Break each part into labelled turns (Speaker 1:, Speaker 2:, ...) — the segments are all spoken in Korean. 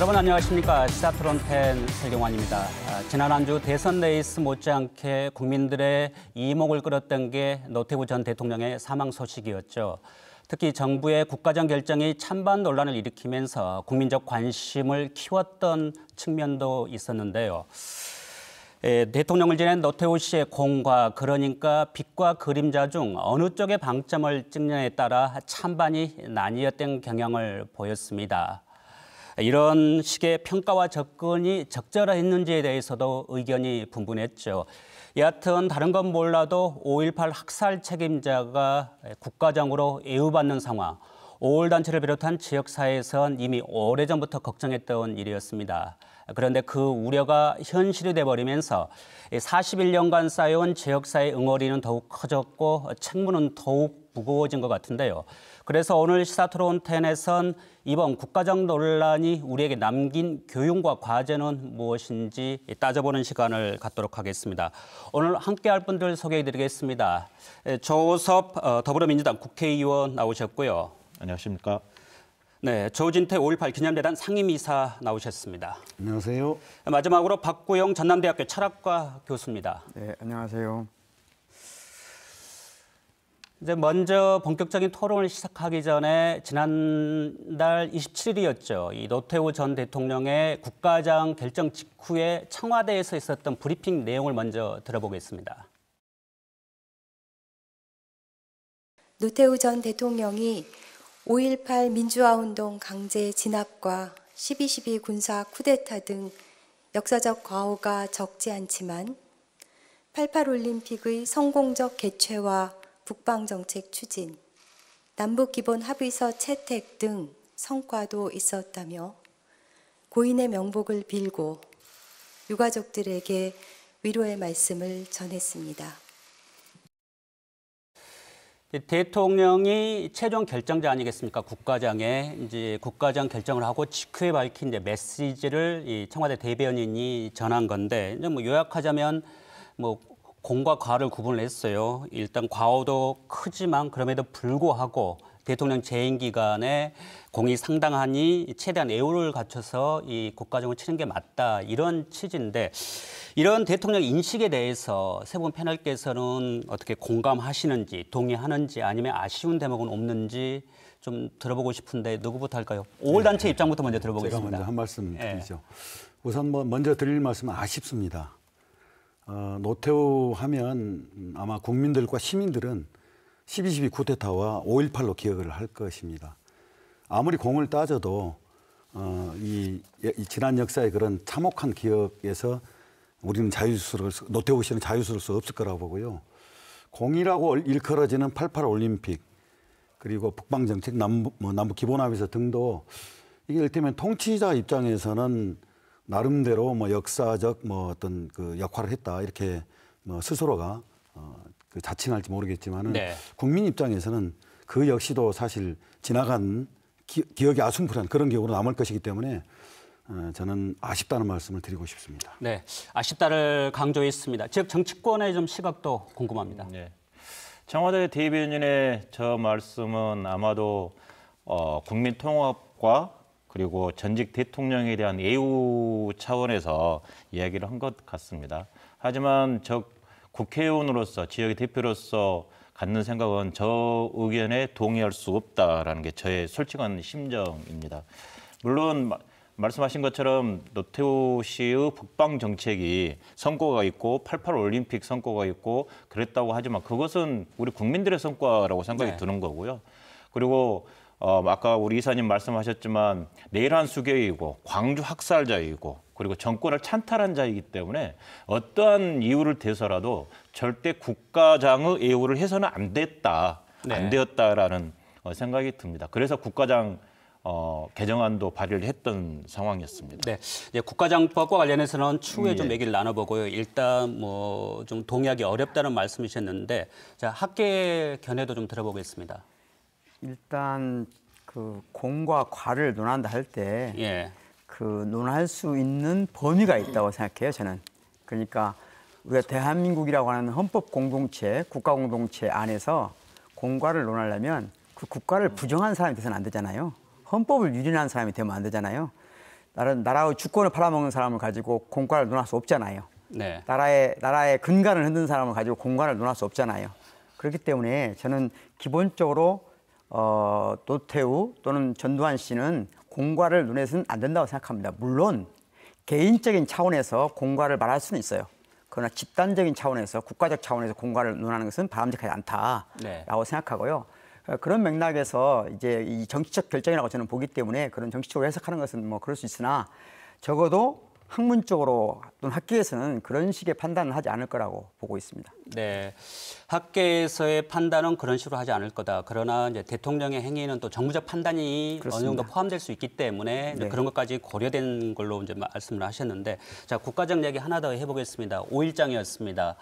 Speaker 1: 여러분 안녕하십니까. 시사트론텐 설경환입니다. 아, 지난 한 주 대선 레이스 못지않게 국민들의 이목을 끌었던 게 노태우 전 대통령의 사망 소식이었죠. 특히 정부의 국가정 결정이 찬반 논란을 일으키면서 국민적 관심을 키웠던 측면도 있었는데요. 예, 대통령을 지낸 노태우 씨의 공과 그러니까 빛과 그림자 중 어느 쪽의 방점을 찍냐에 따라 찬반이 나뉘었던 경향을 보였습니다. 이런 식의 평가와 접근이 적절했는지에 대해서도 의견이 분분했죠. 여하튼 다른 건 몰라도 5.18 학살 책임자가 국가장으로 애우받는 상황, 5월 단체를 비롯한 지역사회에선 이미 오래전부터 걱정했던 일이었습니다. 그런데 그 우려가 현실이 돼버리면서 41년간 쌓여온 지역사회 응어리는 더욱 커졌고 책무는 더욱 무거워진 것 같은데요. 그래서 오늘 시사토론 10에선 이번 국가적 논란이 우리에게 남긴 교육과 과제는 무엇인지 따져보는 시간을 갖도록 하겠습니다. 오늘 함께할 분들 소개해드리겠습니다. 조섭 어, 더불어민주당 국회의원 나오셨고요. 안녕하십니까. 네, 조진태 5.18기념대단 상임이사 나오셨습니다. 안녕하세요. 마지막으로 박구영 전남대학교 철학과 교수입니다.
Speaker 2: 네, 안녕하세요.
Speaker 1: 이제 먼저 본격적인 토론을 시작하기 전에 지난달 27일이었죠. 이 노태우 전 대통령의 국가장 결정 직후에 청와대에서 있었던 브리핑 내용을 먼저 들어보겠습니다. 노태우 전 대통령이 5.18 민주화운동 강제 진압과 12.12 군사 쿠데타 등 역사적 과오가 적지 않지만 88 올림픽의 성공적 개최와 국방정책 추진, 남북기본 합의서 채택 등 성과도 있었다며 고인의 명복을 빌고 유가족들에게
Speaker 2: 위로의 말씀을 전했습니다.
Speaker 1: 대통령이 최종 결정자 아니겠습니까? 국가장에 이제 국가장 결정을 하고 직후에 밝힌 이제 메시지를 이 청와대 대변인이 전한 건데 이제 뭐 요약하자면 뭐 공과 과를 구분을 했어요. 일단 과오도 크지만 그럼에도 불구하고 대통령 재임 기간에 공이 상당하니 최대한 애호를 갖춰서 이 국가정을 치는 게 맞다 이런 취지인데 이런 대통령 인식에 대해서 세 분 패널께서는 어떻게 공감하시는지 동의하는지 아니면 아쉬운 대목은 없는지 좀 들어보고 싶은데 누구부터 할까요?
Speaker 3: 5월 단체 네. 입장부터 먼저 들어보겠습니다. 제가 먼저 한 말씀 예. 드리죠. 네. 우선 뭐 먼저 드릴 말씀은 아쉽습니다. 어, 노태우 하면 아마 국민들과 시민들은 12.12 쿠데타와 5.18로 기억을 할 것입니다. 아무리 공을 따져도 어, 이, 이 지난 역사의 그런 참혹한 기억에서 우리는 자유수를 노태우 씨는 자유수를 수 없을 거라고 보고요. 공이라고 일컬어지는 88 올림픽 그리고 북방 정책 남북 뭐 남북 기본합의서 등도 이게 일테면 통치자 입장에서는 나름대로 뭐 역사적 뭐 어떤 그 역할을 했다 이렇게 뭐 스스로가 어, 그 자칭할지 모르겠지만은 네. 국민 입장에서는 그 역시도 사실 지나간 기, 억이 아순풀한 그런 기억으로 남을 것이기 때문에 어, 저는 아쉽다는 말씀을 드리고 싶습니다.
Speaker 1: 네, 아쉽다를 강조했습니다. 즉 정치권의 좀 시각도 궁금합니다. 네. 청와대
Speaker 4: 대변인의 저 말씀은 아마도 어, 국민 통합과 그리고 전직 대통령에 대한 예우 차원에서 이야기를 한 것 같습니다. 하지만 저 국회의원으로서 지역의 대표로서 갖는 생각은 저 의견에 동의할 수 없다라는 게 저의 솔직한 심정입니다. 물론 말씀하신 것처럼 노태우 씨의 북방 정책이 성과가 있고 88 올림픽 성과가 있고 그랬다고 하지만 그것은 우리 국민들의 성과라고 생각이 네. 드는 거고요. 그리고 어, 뭐 아까 우리 이사님 말씀하셨지만 내란 수괴이고 광주 학살자이고 그리고 정권을 찬탈한 자이기 때문에 어떠한 이유를 대서라도 절대 국가장의 예우를 해서는 안 됐다, 네. 안 되었다라는 어, 생각이 듭니다. 그래서 국가장 어, 개정안도 발의를 했던 상황이었습니다. 네,
Speaker 1: 이제 국가장법과 관련해서는 추후에 네. 좀 음, 예. 얘기를 나눠보고요. 일단 뭐 좀 동의하기 어렵다는 말씀이셨는데, 자 학계 견해도 좀 들어보겠습니다.
Speaker 2: 일단 그 공과 과를 논한다 할 때그 예. 그 논할 수 있는 범위가 있다고 생각해요 저는 그러니까 우리가 대한민국이라고 하는 헌법 공동체 국가 공동체 안에서 공과를 논하려면 그 국가를 음. 부정한 사람이 돼서는 안 되잖아요 헌법을 유린한 사람이 되면 안 되잖아요 나라 나라의 주권을 팔아먹는 사람을 가지고 공과를 논할 수 없잖아요 네. 나라의 나라의 근간을 흔든 사람을 가지고 공과를 논할 수 없잖아요 그렇기 때문에 저는 기본적으로 어, 노태우 또는 전두환 씨는 공과를 눈에선 안 된다고 생각합니다. 물론 개인적인 차원에서 공과를 말할 수는 있어요. 그러나 집단적인 차원에서 국가적 차원에서 공과를 논하는 것은 바람직하지 않다라고 네. 생각하고요. 어, 그런 맥락에서 이제 이 정치적 결정이라고 저는 보기 때문에 그런 정치적으로 해석하는 것은 뭐 그럴 수 있으나 적어도 학문 적으로 또는 학계에서는 그런 식의 판단을 하지 않을 거라고 보고 있습니다.
Speaker 1: 네, 학계에서의 판단은 그런 식으로 하지 않을 거다. 그러나 이제 대통령의 행위는 또 정무적 판단이 그렇습니다. 어느 정도 포함될 수 있기 때문에 네. 그런 것까지 고려된 걸로 이제 말씀을 하셨는데 자 국가적 얘기 하나 더 해보겠습니다. 5일장이었습니다.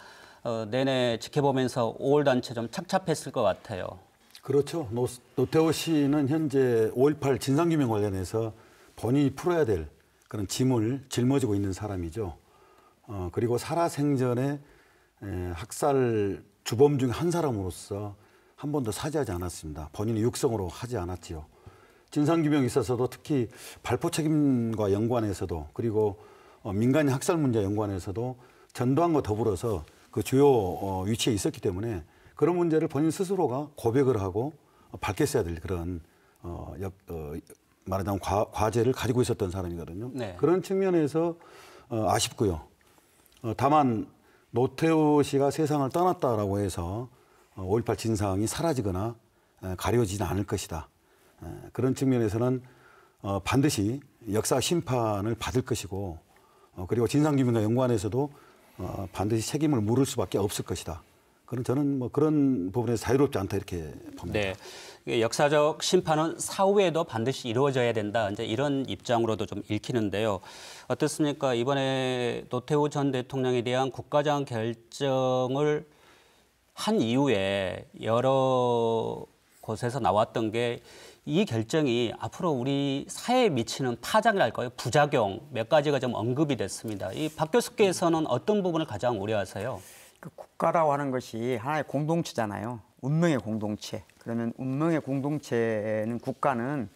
Speaker 1: 어, 내내 지켜보면서 5월 단체 좀 착잡했을 것 같아요.
Speaker 3: 그렇죠. 노, 노태우 씨는 현재 5.18 진상규명 관련해서 본인이 풀어야 될 그런 짐을 짊어지고 있는 사람이죠. 어, 그리고 살아생전에 에, 학살 주범 중 한 사람으로서 한 번도 사죄하지 않았습니다. 본인의 육성으로 하지 않았지요. 진상규명 있어서도 특히 발포 책임과 연관해서도 그리고 어, 민간인 학살 문제 연관해서도 전두환과 더불어서 그 주요 어, 위치에 있었기 때문에 그런 문제를 본인 스스로가 고백을 하고 어, 밝혔어야 될 그런 어, 역, 어, 말하자면 과, 제를 가지고 있었던 사람이거든요. 네. 그런 측면에서 어, 아쉽고요. 어, 다만 노태우 씨가 세상을 떠났다라고 해서 어, 5.18 진상이 사라지거나 에, 가려지진 않을 것이다. 에, 그런 측면에서는 어, 반드시 역사 심판을 받을 것이고 어, 그리고 진상규명과 연관해서도 어, 반드시 책임을 물을 수밖에 없을 것이다. 그런 저는 뭐 그런 부분에 자유롭지 않다 이렇게
Speaker 1: 봅니다. 네. 역사적 심판은 사후에도 반드시 이루어져야 된다. 이제 이런 입장으로도 좀 읽히는데요. 어떻습니까? 이번에 노태우 전 대통령에 대한 국가장 결정을 한 이후에 여러 곳에서 나왔던 게 이 결정이 앞으로 우리 사회에 미치는 파장이랄까요? 부작용 몇 가지가 좀 언급이 됐습니다. 이 박 교수께서는 어떤 부분을 가장 우려하세요?
Speaker 2: 그 국가라고 하는 것이 하나의 공동체잖아요. 운명의 공동체. 그러면 운명의 공동체는 국가는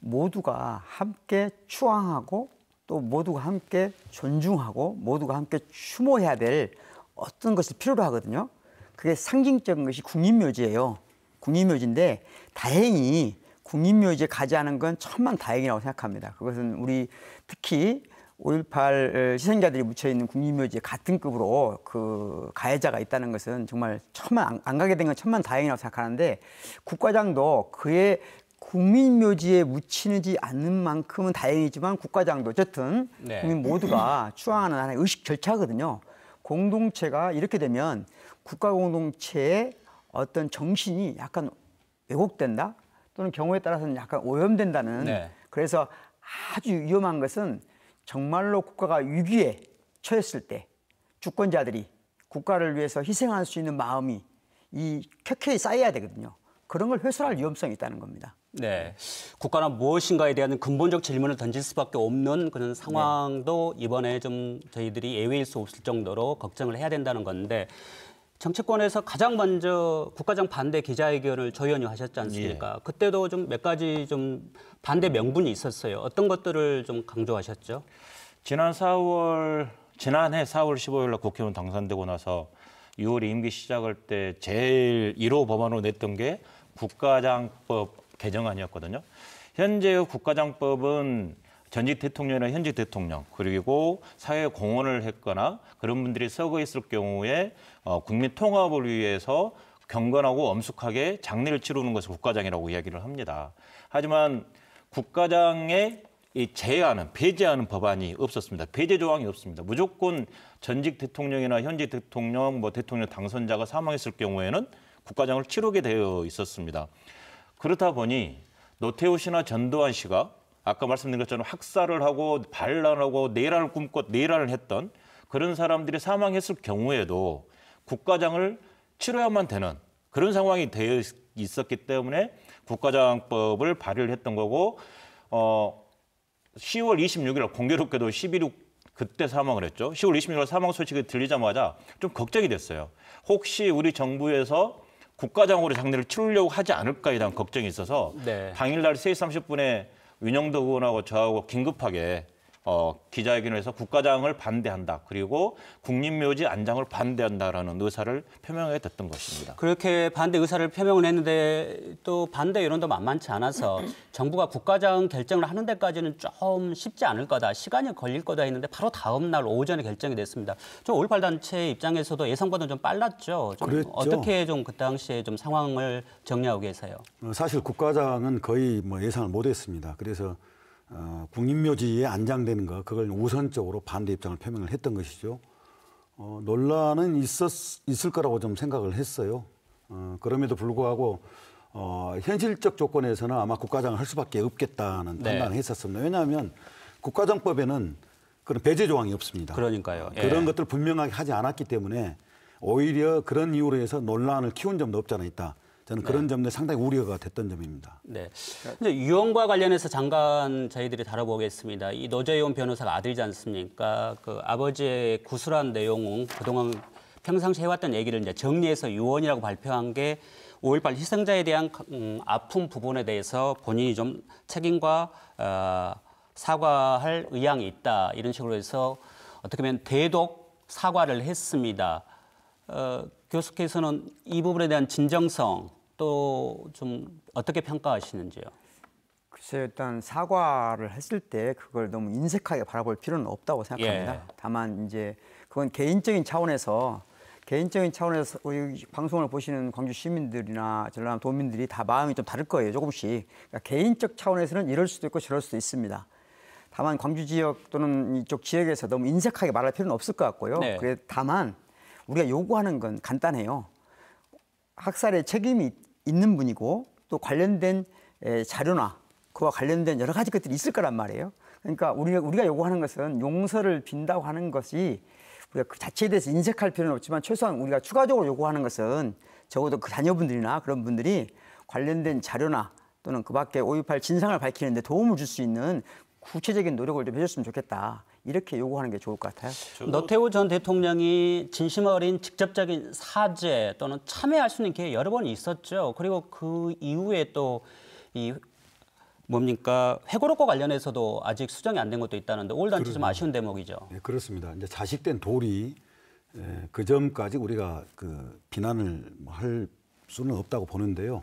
Speaker 2: 모두가 함께 추앙하고 또 모두가 함께 존중하고 모두가 함께 추모해야 될 어떤 것을 필요로 하거든요. 그게 상징적인 것이 국립묘지예요. 국립묘지인데 다행히 국립묘지에 가지 않은 건 천만 다행이라고 생각합니다. 그것은 우리 특히 5.18 희생자들이 묻혀있는 국립묘지에 같은 급으로 그 가해자가 있다는 것은 정말 천만, 안 가게 된 건 천만 다행이라고 생각하는데 국과장도 그의 국민묘지에 묻히지 는 않는 만큼은 다행이지만 국과장도 어쨌든 네. 국민 모두가 추앙하는 하나의 의식 절차거든요. 공동체가 이렇게 되면 국가 공동체의 어떤 정신이 약간 왜곡된다 또는 경우에 따라서는 약간 오염된다는 네. 그래서 아주 위험한 것은 정말로 국가가 위기에 처했을 때 주권자들이 국가를 위해서 희생할 수 있는 마음이 이 켜켜이 쌓여야 되거든요. 그런 걸 훼손할 위험성이 있다는 겁니다.
Speaker 1: 네. 국가란 무엇인가에 대한 근본적 질문을 던질 수밖에 없는 그런 상황도 네. 이번에 좀 저희들이 예외일 수 없을 정도로 걱정을 해야 된다는 건데 정치권에서 가장 먼저 국가장 반대 기자회견을 조 의원이 하셨지 않습니까? 예. 그때도 좀 몇 가지 좀 반대 명분이 있었어요. 어떤 것들을 좀 강조하셨죠? 지난 4월 지난해 4월 15일 날
Speaker 4: 국회의원 당선되고 나서 6월 임기 시작할 때 제일 1호 법안으로 냈던 게 국가장법 개정안이었거든요. 현재 국가장법은 전직 대통령이나 현직 대통령 그리고 사회 공헌을 했거나 그런 분들이 서거 있을 경우에 어, 국민 통합을 위해서 경건하고 엄숙하게 장례를 치르는 것을 국가장이라고 이야기를 합니다. 하지만 국가장의 이 제하는 배제하는 법안이 없었습니다. 배제 조항이 없습니다. 무조건 전직 대통령이나 현직 대통령, 뭐 대통령 당선자가 사망했을 경우에는 국가장을 치르게 되어 있었습니다. 그렇다 보니 노태우 씨나 전두환 씨가 아까 말씀드린 것처럼 학살을 하고 반란하고 내란을 꿈꿨 내란을 했던 그런 사람들이 사망했을 경우에도 국가장을 치러야만 되는 그런 상황이 되어 있었기 때문에 국가장법을 발의를 했던 거고 어 10월 26일 공교롭게도 11일 그때 사망을 했죠. 10월 26일 사망 소식이 들리자마자 좀 걱정이 됐어요. 혹시 우리 정부에서 국가장으로 장례를 치르려고 하지 않을까에 대한 걱정이 있어서 네. 당일날 3시 30분에 윤영덕 의원하고 저하고 긴급하게 어, 기자회견에서 국가장을 반대한다. 그리고 국립묘지 안장을 반대한다라는 의사를 표명해 듣던 것입니다.
Speaker 1: 그렇게 반대 의사를 표명을 했는데 또 반대 여론도 만만치 않아서 정부가 국가장 결정을 하는 데까지는 좀 쉽지 않을 거다. 시간이 걸릴 거다 했는데 바로 다음 날 오전에 결정이 됐습니다. 좀 올팔 단체 입장에서도 예상보다 좀 빨랐죠. 좀 그랬죠. 어떻게 좀 그 당시에 좀 상황을 정리하고 계세요?
Speaker 3: 사실 국가장은 거의 뭐 예상을 못 했습니다. 그래서 어, 국립묘지에 안장되는 것 그걸 우선적으로 반대 입장을 표명을 했던 것이죠. 어, 논란은 있었, 있을 거라고 좀 생각을 했어요. 어, 그럼에도 불구하고 어, 현실적 조건에서는 아마 국가장을 할 수밖에 없겠다는 네. 판단을 했었습니다. 왜냐하면 국가장법에는 그런 배제 조항이 없습니다. 그러니까요. 예. 그런 것들 분명하게 하지 않았기 때문에 오히려 그런 이유로 해서 논란을 키운 점도 없잖아 있다. 저는 네. 그런 네. 점에 상당히 우려가 됐던 점입니다. 네.
Speaker 1: 이제 유언과 관련해서 잠깐 저희들이 다뤄보겠습니다. 이 노재용 변호사가 아들이지 않습니까? 그 아버지의 구술한 내용은 그동안 평상시 해왔던 얘기를 이제 정리해서 유언이라고 발표한 게 5.18 희생자에 대한 음, 아픈 부분에 대해서 본인이 좀 책임과 어, 사과할 의향이 있다 이런 식으로 해서 어떻게 보면 대독 사과를 했습니다. 어, 교수께서는 이 부분에 대한 진정성
Speaker 2: 또좀 어떻게 평가하시는지요? 글쎄 일단 사과를 했을 때 그걸 너무 인색하게 바라볼 필요는 없다고 생각합니다. 예. 다만 이제 그건 개인적인 차원에서 개인적인 차원에서 방송을 보시는 광주 시민들이나 전남 라 도민들이 다 마음이 좀 다를 거예요 조금씩 그러니까 개인적 차원에서는 이럴 수도 있고 저럴 수도 있습니다. 다만 광주 지역 또는 이쪽 지역에서 너무 인색하게 말할 필요는 없을 것 같고요. 네. 그래 다만 우리가 요구하는 건 간단해요. 학살의 책임이 있는 분이고 또 관련된 자료나 그와 관련된 여러 가지 것들이 있을 거란 말이에요. 그러니까 우리가 우리가 요구하는 것은 용서를 빈다고 하는 것이 우리가 그 자체에 대해서 인색할 필요는 없지만 최소한 우리가 추가적으로 요구하는 것은 적어도 그 자녀분들이나 그런 분들이 관련된 자료나 또는 그 밖에 5.18 진상을 밝히는데 도움을 줄 수 있는 구체적인 노력을 좀 해줬으면 좋겠다. 이렇게 요구하는 게 좋을 것 같아요. 노태우
Speaker 1: 전 대통령이 진심 어린 직접적인 사죄 또는 참여할 수 있는 기회 여러 번 있었죠. 그리고 그 이후에 또이 뭡니까 회고록과 관련해서도 아직 수정이 안 된 것도 있다는데 오늘도 좀 아쉬운 대목이죠.
Speaker 3: 네, 그렇습니다. 이제 자식된 돌이 에, 예, 그 점까지 우리가 그 비난을 뭐 할 수는 없다고 보는데요.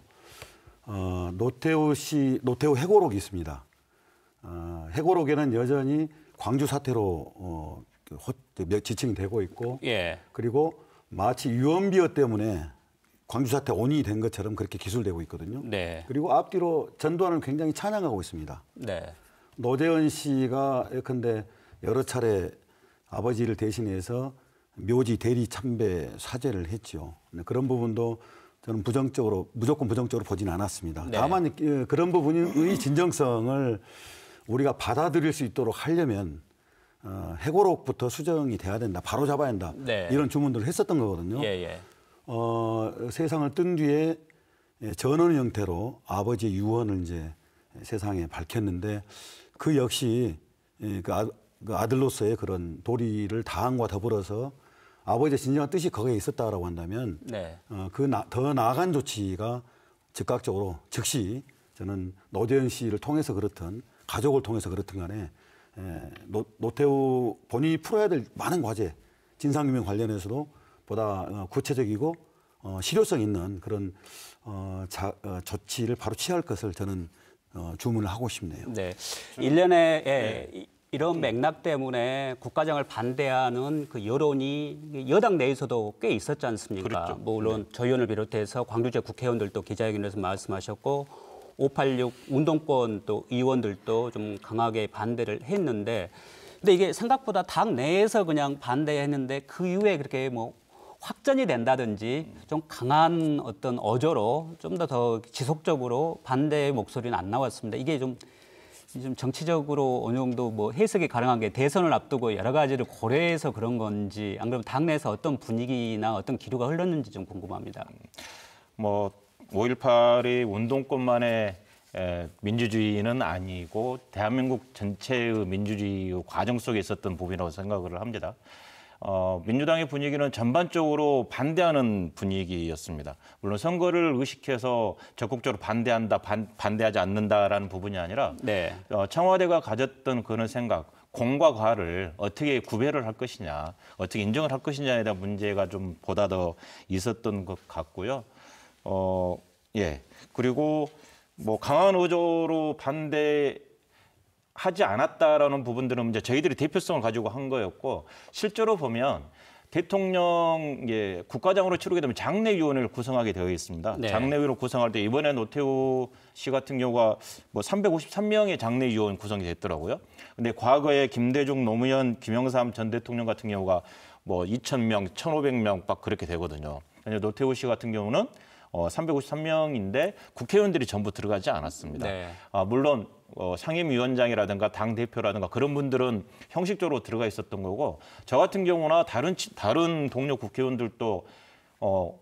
Speaker 3: 어, 노태우 씨 노태우 회고록이 있습니다. 어, 해고록에는 여전히 광주 사태로 어, 그 그 지칭이 되고 있고 예. 그리고 마치 유언비어 때문에 광주 사태 온이 된 것처럼 그렇게 기술되고 있거든요. 네. 그리고 앞뒤로 전두환을 굉장히 찬양하고 있습니다. 네. 노재현 씨가 예컨대 여러 차례 아버지를 대신해서 묘지 대리 참배 사죄를 했죠. 그런 부분도 저는 부정적으로 무조건 부정적으로 보지는 않았습니다. 네. 다만 예, 그런 부분의 진정성을 우리가 받아들일 수 있도록 하려면 어, 해고록부터 수정이 돼야 된다, 바로 잡아야 한다 네. 이런 주문들을 했었던 거거든요. 예, 예. 어, 세상을 뜬 뒤에 예, 전원 형태로 아버지의 유언을 이제 세상에 밝혔는데 그 역시 예, 그, 아, 그 아들로서의 그런 도리를 다함과 더불어서 아버지의 진정한 뜻이 거기에 있었다라고 한다면 네. 어, 그더 나아간 조치가 즉각적으로 즉시 저는 노재현 씨를 통해서 그렇던 가족을 통해서 그렇든 간에 예, 노, 노태우 본인이 풀어야 될 많은 과제 진상규명 관련해서도 보다 어, 구체적이고 어, 실효성 있는 그런 어, 자, 어, 조치를 바로 취할 것을 저는 어, 주문을 하고 싶네요. 네,
Speaker 1: 일련의 예, 네. 이런 맥락 때문에 국가장을 반대하는 그 여론이 여당 내에서도 꽤 있었지 않습니까? 그렇죠. 뭐 물론 네. 저 의원을 비롯해서 광주제 국회의원들도 기자회견에서 말씀하셨고 586 운동권 또 의원들도 좀 강하게 반대를 했는데 근데 이게 생각보다 당 내에서 그냥 반대했는데 그 이후에 그렇게 뭐 확전이 된다든지 좀 강한 어떤 어조로 좀 더더 더 지속적으로 반대의 목소리는 안 나왔습니다. 이게 좀, 좀 정치적으로 어느 정도 뭐 해석이 가능한 게 대선을 앞두고 여러 가지를 고려해서 그런 건지 안 그러면 당내에서 어떤 분위기나 어떤 기류가 흘렀는지 좀 궁금합니다. 뭐5 1
Speaker 4: 8이 운동권만의 민주주의는 아니고 대한민국 전체의 민주주의 과정 속에 있었던 부분이라고 생각을 합니다. 어, 민주당의 분위기는 전반적으로 반대하는 분위기였습니다. 물론 선거를 의식해서 적극적으로 반대한다, 반, 반대하지 않는다라는 부분이 아니라 네. 어, 청와대가 가졌던 그런 생각, 공과 과를 어떻게 구별을 할 것이냐, 어떻게 인정을 할 것이냐에 대한 문제가 좀 보다 더 있었던 것 같고요. 어, 예. 그리고 뭐 강한 어조로 반대 하지 않았다라는 부분들은 이제 저희들이 대표성을 가지고 한 거였고 실제로 보면 대통령 예, 국가장으로 치르게 되면 장례위원회를 구성하게 되어 있습니다. 네. 장례위원을 구성할 때 이번에 노태우 씨 같은 경우가 뭐 353명의 장례위원 구성이 됐더라고요. 근데 과거에 김대중, 노무현, 김영삼 전 대통령 같은 경우가 뭐 2,000명, 1,500명 막 그렇게 되거든요. 근데 노태우 씨 같은 경우는 어, 353명인데 국회의원들이 전부 들어가지 않았습니다. 네. 아, 물론 어, 상임위원장이라든가 당 대표라든가 그런 분들은 형식적으로 들어가 있었던 거고 저 같은 경우나 다른 다른 동료 국회의원들도 어,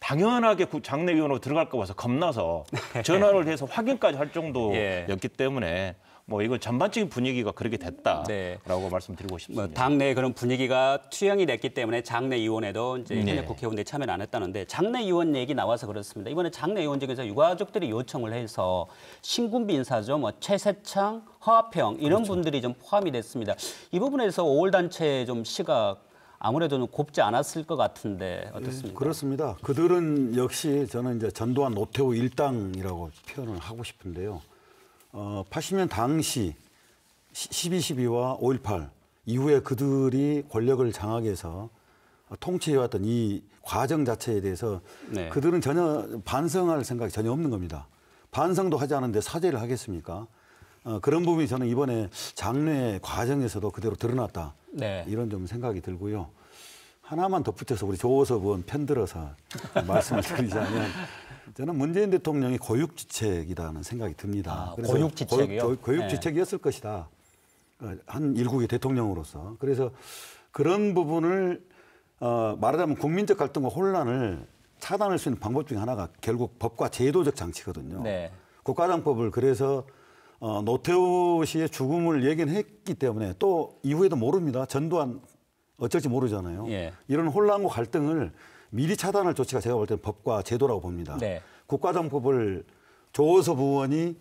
Speaker 4: 당연하게 장례위원으로 들어갈까 봐서 겁나서 네. 전화를 해서 확인까지 할 정도였기 예. 때문에 뭐 이거 전반적인
Speaker 1: 분위기가 그렇게 됐다라고 네. 말씀드리고 싶습니다. 뭐 당내 그런 분위기가 투영이 됐기 때문에 장내 의원에도 이제 네. 국회의원들이 참여를 안 했다는데 장내 의원 얘기 나와서 그렇습니다. 이번에 장내 의원직에서 유가족들이 요청을 해서 신군비 인사죠. 뭐 최세창, 허화평 이런 그렇죠. 분들이 좀 포함이 됐습니다. 이 부분에서 5월 단체 좀 시각 아무래도 좀 곱지 않았을 것 같은데 어떻습니까? 네,
Speaker 3: 그렇습니다. 그들은 역시 저는 이제 전두환 노태우 일당이라고 표현을 하고 싶은데요. 어, 80년 당시 12.12와 5.18 이후에 그들이 권력을 장악해서 통치해왔던 이 과정 자체에 대해서 네. 그들은 전혀 반성할 생각이 전혀 없는 겁니다. 반성도 하지 않은데 사죄를 하겠습니까? 어, 그런 부분이 저는 이번에 장례 과정에서도 그대로 드러났다. 네. 이런 좀 생각이 들고요. 하나만 덧붙여서 우리 조호섭 의원 편들어서 말씀을 드리자면 저는 문재인 대통령이 고육지책이라는 생각이 듭니다. 아, 고육지책이요? 고육, 고육지책이었을 네. 것이다. 어, 한 일국의 대통령으로서. 그래서 그런 부분을 어, 말하자면 국민적 갈등과 혼란을 차단할 수 있는 방법 중에 하나가 결국 법과 제도적 장치거든요. 네. 국가장법을 그래서 어, 노태우 씨의 죽음을 예견했기 때문에 또 이후에도 모릅니다. 전두환 어쩔지 모르잖아요. 예. 이런 혼란과 갈등을 미리 차단할 조치가 제가 볼 때는 법과 제도라고 봅니다. 네. 국가정법을 조호섭 의원이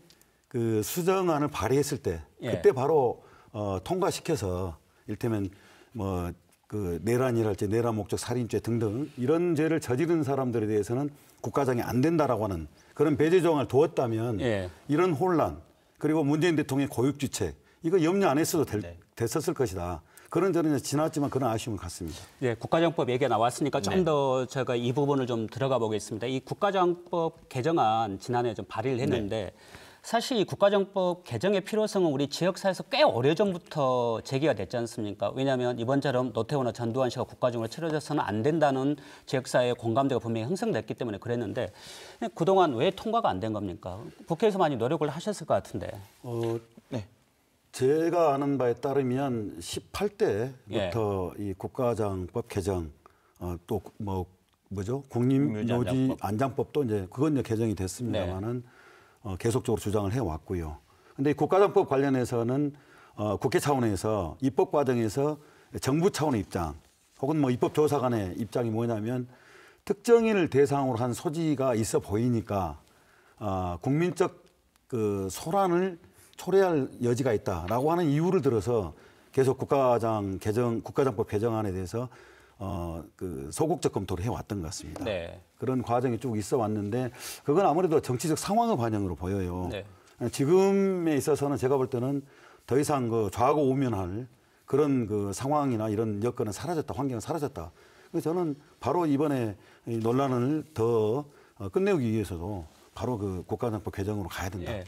Speaker 3: 그 수정안을 발의했을 때 예. 그때 바로 어, 통과시켜서 일테면 뭐 그 내란이랄지 내란 목적 살인죄 등등 이런 죄를 저지른 사람들에 대해서는 국가장이 안 된다라고 하는 그런 배제 조항을 두었다면 예. 이런 혼란 그리고 문재인 대통령의 고육지책 이거 염려 안 했어도 될, 네. 됐었을 것이다. 그런 저는 지났지만 그런 아쉬움을 갖습니다.
Speaker 1: 네, 국가정법 얘기가 나왔으니까 좀더 네. 제가 이 부분을 좀 들어가 보겠습니다. 이 국가정법 개정안 지난해 좀 발의를 네. 했는데 사실 이 국가정법 개정의 필요성은 우리 지역사회에서 꽤 오래전부터 제기가 됐지 않습니까? 왜냐하면 이번처럼 노태우나 전두환 씨가 국가정으 치러져서는 안 된다는 지역사회의 공감대가 분명히 형성됐기 때문에 그랬는데 그동안 왜 통과가
Speaker 3: 안 된 겁니까? 국회에서
Speaker 1: 많이 노력을 하셨을 것 같은데.
Speaker 3: 어, 제가 아는 바에 따르면 18대부터 예. 이 국가장법 개정 어, 또뭐 뭐죠 국립묘지 안장법도 이제 그건 이제 개정이 됐습니다만은 네. 어, 계속적으로 주장을 해 왔고요. 근데 국가장법 관련해서는 어, 국회 차원에서 입법 과정에서 정부 차원의 입장 혹은 뭐 입법조사관의 입장이 뭐냐면 특정인을 대상으로 한 소지가 있어 보이니까 어, 국민적 그 소란을 초래할 여지가 있다라고 하는 이유를 들어서 계속 국가장 개정 국가장법 개정안에 대해서 어그 소극적 검토를 해왔던 것 같습니다. 네. 그런 과정이 쭉 있어 왔는데 그건 아무래도 정치적 상황의 반영으로 보여요. 네. 지금에 있어서는 제가 볼 때는 더 이상 그 좌고 우면할 그런 그 상황이나 이런 여건은 사라졌다, 환경은 사라졌다. 그래서 저는 바로 이번에 이 논란을 더 어, 끝내기 위해서도 바로 그 국가장법 개정으로 가야 된다. 예.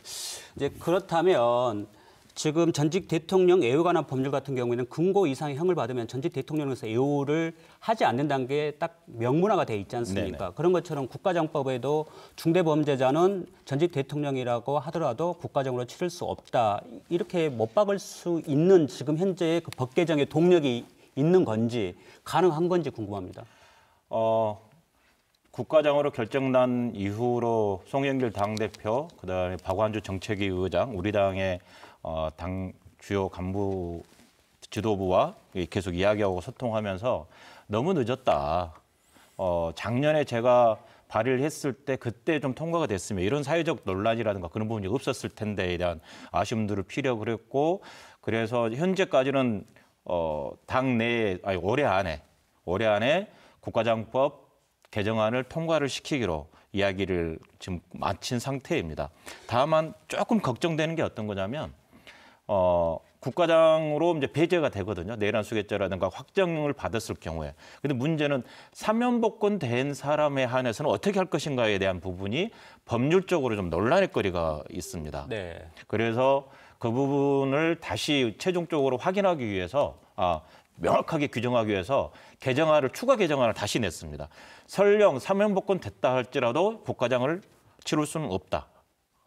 Speaker 1: 이제 그렇다면 지금 전직 대통령 애호 관한 법률 같은 경우에는 금고 이상의 형을 받으면 전직 대통령에서 애호를 하지 않는다는 게 딱 명문화가 돼 있지 않습니까? 네네. 그런 것처럼 국가정법에도 중대범죄자는 전직 대통령이라고 하더라도 국가정으로 치를 수 없다. 이렇게 못 박을 수 있는 지금 현재의 그법 개정의 동력이 있는 건지 가능한 건지 궁금합니다. 어, 국가장으로 결정난 이후로
Speaker 4: 송영길 당대표, 그다음에 박완주 정책위 의장, 우리 당의 어, 당 주요 간부 지도부와 계속 이야기하고 소통하면서 너무 늦었다. 어, 작년에 제가 발의를 했을 때 그때 좀 통과가 됐으면 이런 사회적 논란이라든가 그런 부분이 없었을 텐데에 대한 아쉬움들을 피력을 했고 그래서 현재까지는 어, 당내 에 아니 올해 안에 올해 안에 국가장법 개정안을 통과를 시키기로 이야기를 지금 마친 상태입니다. 다만 조금 걱정되는 게 어떤 거냐면 어, 국가장으로 이제 배제가 되거든요. 내란 수계죄라든가 확정을 받았을 경우에. 근데 문제는 사면복권 된 사람에 한해서는 어떻게 할 것인가에 대한 부분이 법률적으로 좀 논란의 거리가 있습니다. 네. 그래서 그 부분을 다시 최종적으로 확인하기 위해서 아, 명확하게 규정하기 위해서 개정안을 추가 개정안을 다시 냈습니다. 설령 사면복권 됐다 할지라도 국과장을치룰 수는 없다.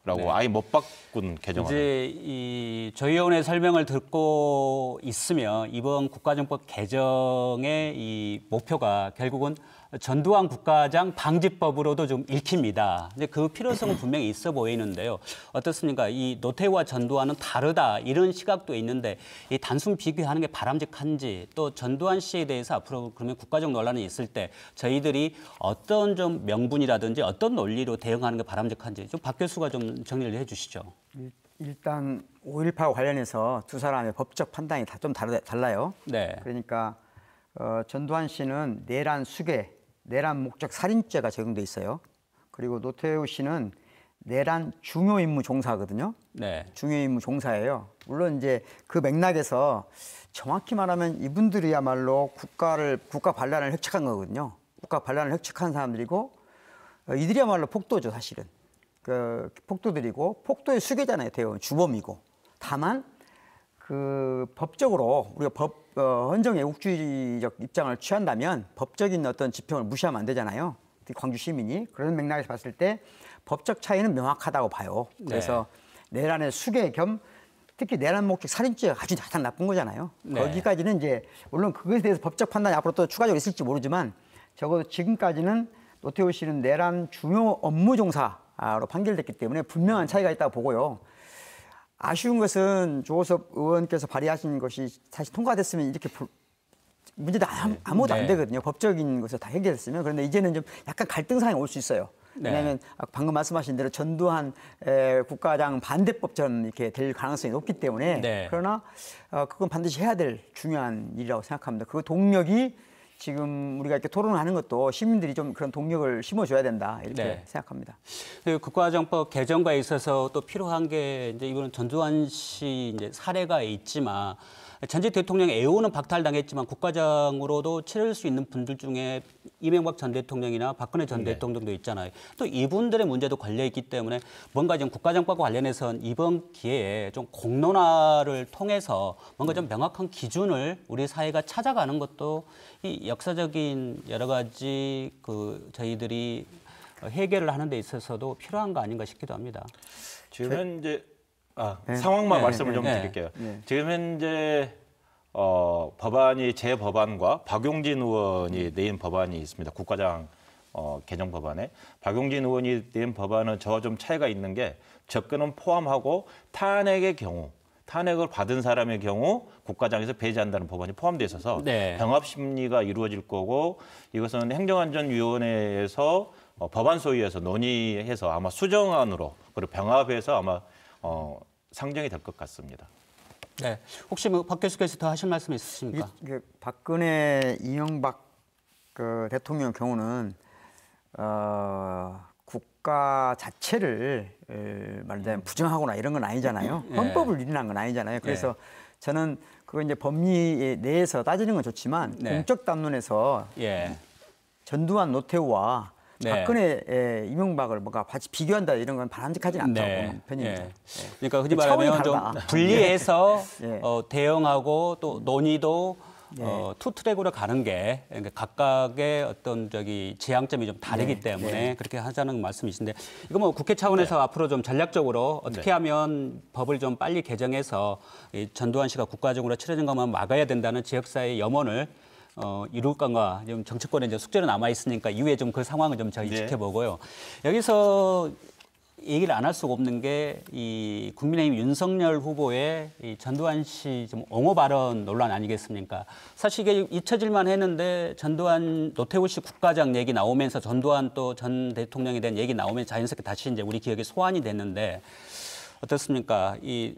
Speaker 4: 라고 네. 아예 못 바꾼 개정안.
Speaker 1: 이제 이 저희 의원의 설명을 듣고 있으면 이번 국가정법 개정의 이 목표가 결국은 전두환 국가장 방지법으로도 좀 읽힙니다. 이제 그 필요성은 분명히 있어 보이는데요. 어떻습니까? 이 노태우와 전두환은 다르다 이런 시각도 있는데 이 단순 비교하는 게 바람직한지 또 전두환 씨에 대해서 앞으로 그러면 국가적 논란이 있을 때 저희들이 어떤 좀 명분이라든지 어떤 논리로 대응하는 게 바람직한지
Speaker 2: 좀박 교수가 좀 정리를 해주시죠. 일단 5.18 관련해서 두 사람의 법적 판단이 다 좀 달라요. 네. 그러니까 어, 전두환 씨는 내란 수괴 내란 목적 살인죄가 적용돼 있어요. 그리고 노태우 씨는 내란 중요 임무 종사거든요. 네. 중요 임무 종사예요. 물론 이제 그 맥락에서 정확히 말하면 이분들이야말로 국가를 국가 반란을 획책한 거거든요. 국가 반란을 획책한 사람들이고 어, 이들이야말로 폭도죠 사실은. 그 폭도들이고 폭도의 수괴잖아요. 대원 주범이고. 다만 그 법적으로 우리가 법그 헌정 애국주의적 입장을 취한다면 법적인 어떤 지평을 무시하면 안 되잖아요. 광주 시민이 그런 맥락에서 봤을 때 법적 차이는 명확하다고 봐요. 그래서 네. 내란의 수계 겸 특히 내란 목적 살인죄가 아주 가장 나쁜 거잖아요. 네. 거기까지는 이제 물론 그것에 대해서 법적 판단이 앞으로 또 추가적으로 있을지 모르지만 적어도 지금까지는 노태우 씨는 내란 중요 업무 종사로 판결됐기 때문에 분명한 차이가 있다고 보고요. 아쉬운 것은 조호섭 의원께서 발의하신 것이 사실 통과됐으면 이렇게 문제도 아무도 네. 안 네. 되거든요. 법적인 것을 다 해결했으면. 그런데 이제는 좀 약간 갈등 상황이 올 수 있어요. 네. 왜냐하면 네. 방금 말씀하신 대로 전두환 에, 국가장 반대법처럼 이렇게 될 가능성이 높기 때문에 네. 그러나 어, 그건 반드시 해야 될 중요한 일이라고 생각합니다. 그 동력이 지금 우리가 이렇게 토론하는 것도 시민들이 좀 그런 동력을 심어줘야 된다 이렇게 네. 생각합니다.
Speaker 1: 국가정법 개정과 있어서 또 필요한 게 이제 이번은 전두환 씨 이제 사례가 있지만 전직 대통령 애호는 박탈당했지만 국가장으로도 치를 수 있는 분들 중에 이명박 전 대통령이나 박근혜 전 네. 대통령도 있잖아요. 또 이분들의 문제도 걸려 있기 때문에 뭔가 지금 국가장과 관련해서는 이번 기회에 좀 공론화를 통해서 뭔가 좀 네. 명확한 기준을 우리 사회가 찾아가는 것도 이 역사적인 여러 가지 그 저희들이 해결을 하는 데 있어서도 필요한 거 아닌가 싶기도 합니다. 지금 제... 이제 아, 네. 상황만 네, 말씀을 네, 좀 네. 드릴게요.
Speaker 4: 네. 지금 현재 어, 법안이 제 법안과 박용진 의원이 내인 법안이 있습니다. 국과장 어, 개정 법안에 박용진 의원이 낸 법안은 저와 좀 차이가 있는 게 접근은 포함하고 탄핵의 경우 탄핵을 받은 사람의 경우 국가장에서 배제한다는 법안이 포함돼 있어서 네. 병합 심리가 이루어질 거고 이것은 행정안전위원회에서 어, 법안 소위에서 논의해서 아마 수정안으로 그리고 병합해서 아마 어, 상정이 될 것 같습니다.
Speaker 1: 네, 혹시 뭐박 교수께서 더 하실 말씀 있으십니까?
Speaker 2: 이게, 박근혜 이명박 그 대통령 경우는 어, 국가 자체를 말하자면 음. 부정하거나 이런 건 아니잖아요. 예. 헌법을 위반한 건 아니잖아요. 그래서 네. 저는 그거 이제 법리 내에서 따지는 건 좋지만 네. 공적 담론에서 예. 전두환 노태우와 네. 박근혜 예, 이명박을 뭔가 같이 비교한다 이런 건바람직하지 않다고 네. 편입니다. 네. 예. 그러니까 흔히 그 말하면 좀 분리해서
Speaker 1: 예. 어, 대응하고 또 음. 논의도 예. 어, 투 트랙으로 가는 게 그러니까 각각의 어떤 저기 지향점이 좀 다르기 네. 때문에 네. 그렇게 하자는 말씀이신데 이거 뭐 국회 차원에서 네. 앞으로 좀 전략적으로 어떻게 하면 법을 좀 빨리 개정해서 이 전두환 씨가 국가적으로 치러진 것만 막아야 된다는 지역사회 의 염원을 어, 이룰건가 좀 정치권에 이제 숙제로 남아 있으니까 이후에 좀 그 상황을 좀 저희 네. 지켜보고요. 여기서 얘기를 안 할 수가 없는 게 이 국민의힘 윤석열 후보의 이 전두환 씨좀 옹호 발언 논란 아니겠습니까? 사실 이게 잊혀질만 했는데 전두환 노태우 씨 국가장 얘기 나오면서 전두환 또 전 대통령에 대한 얘기 나오면 자연스럽게 다시 이제 우리 기억에 소환이 됐는데 어떻습니까? 이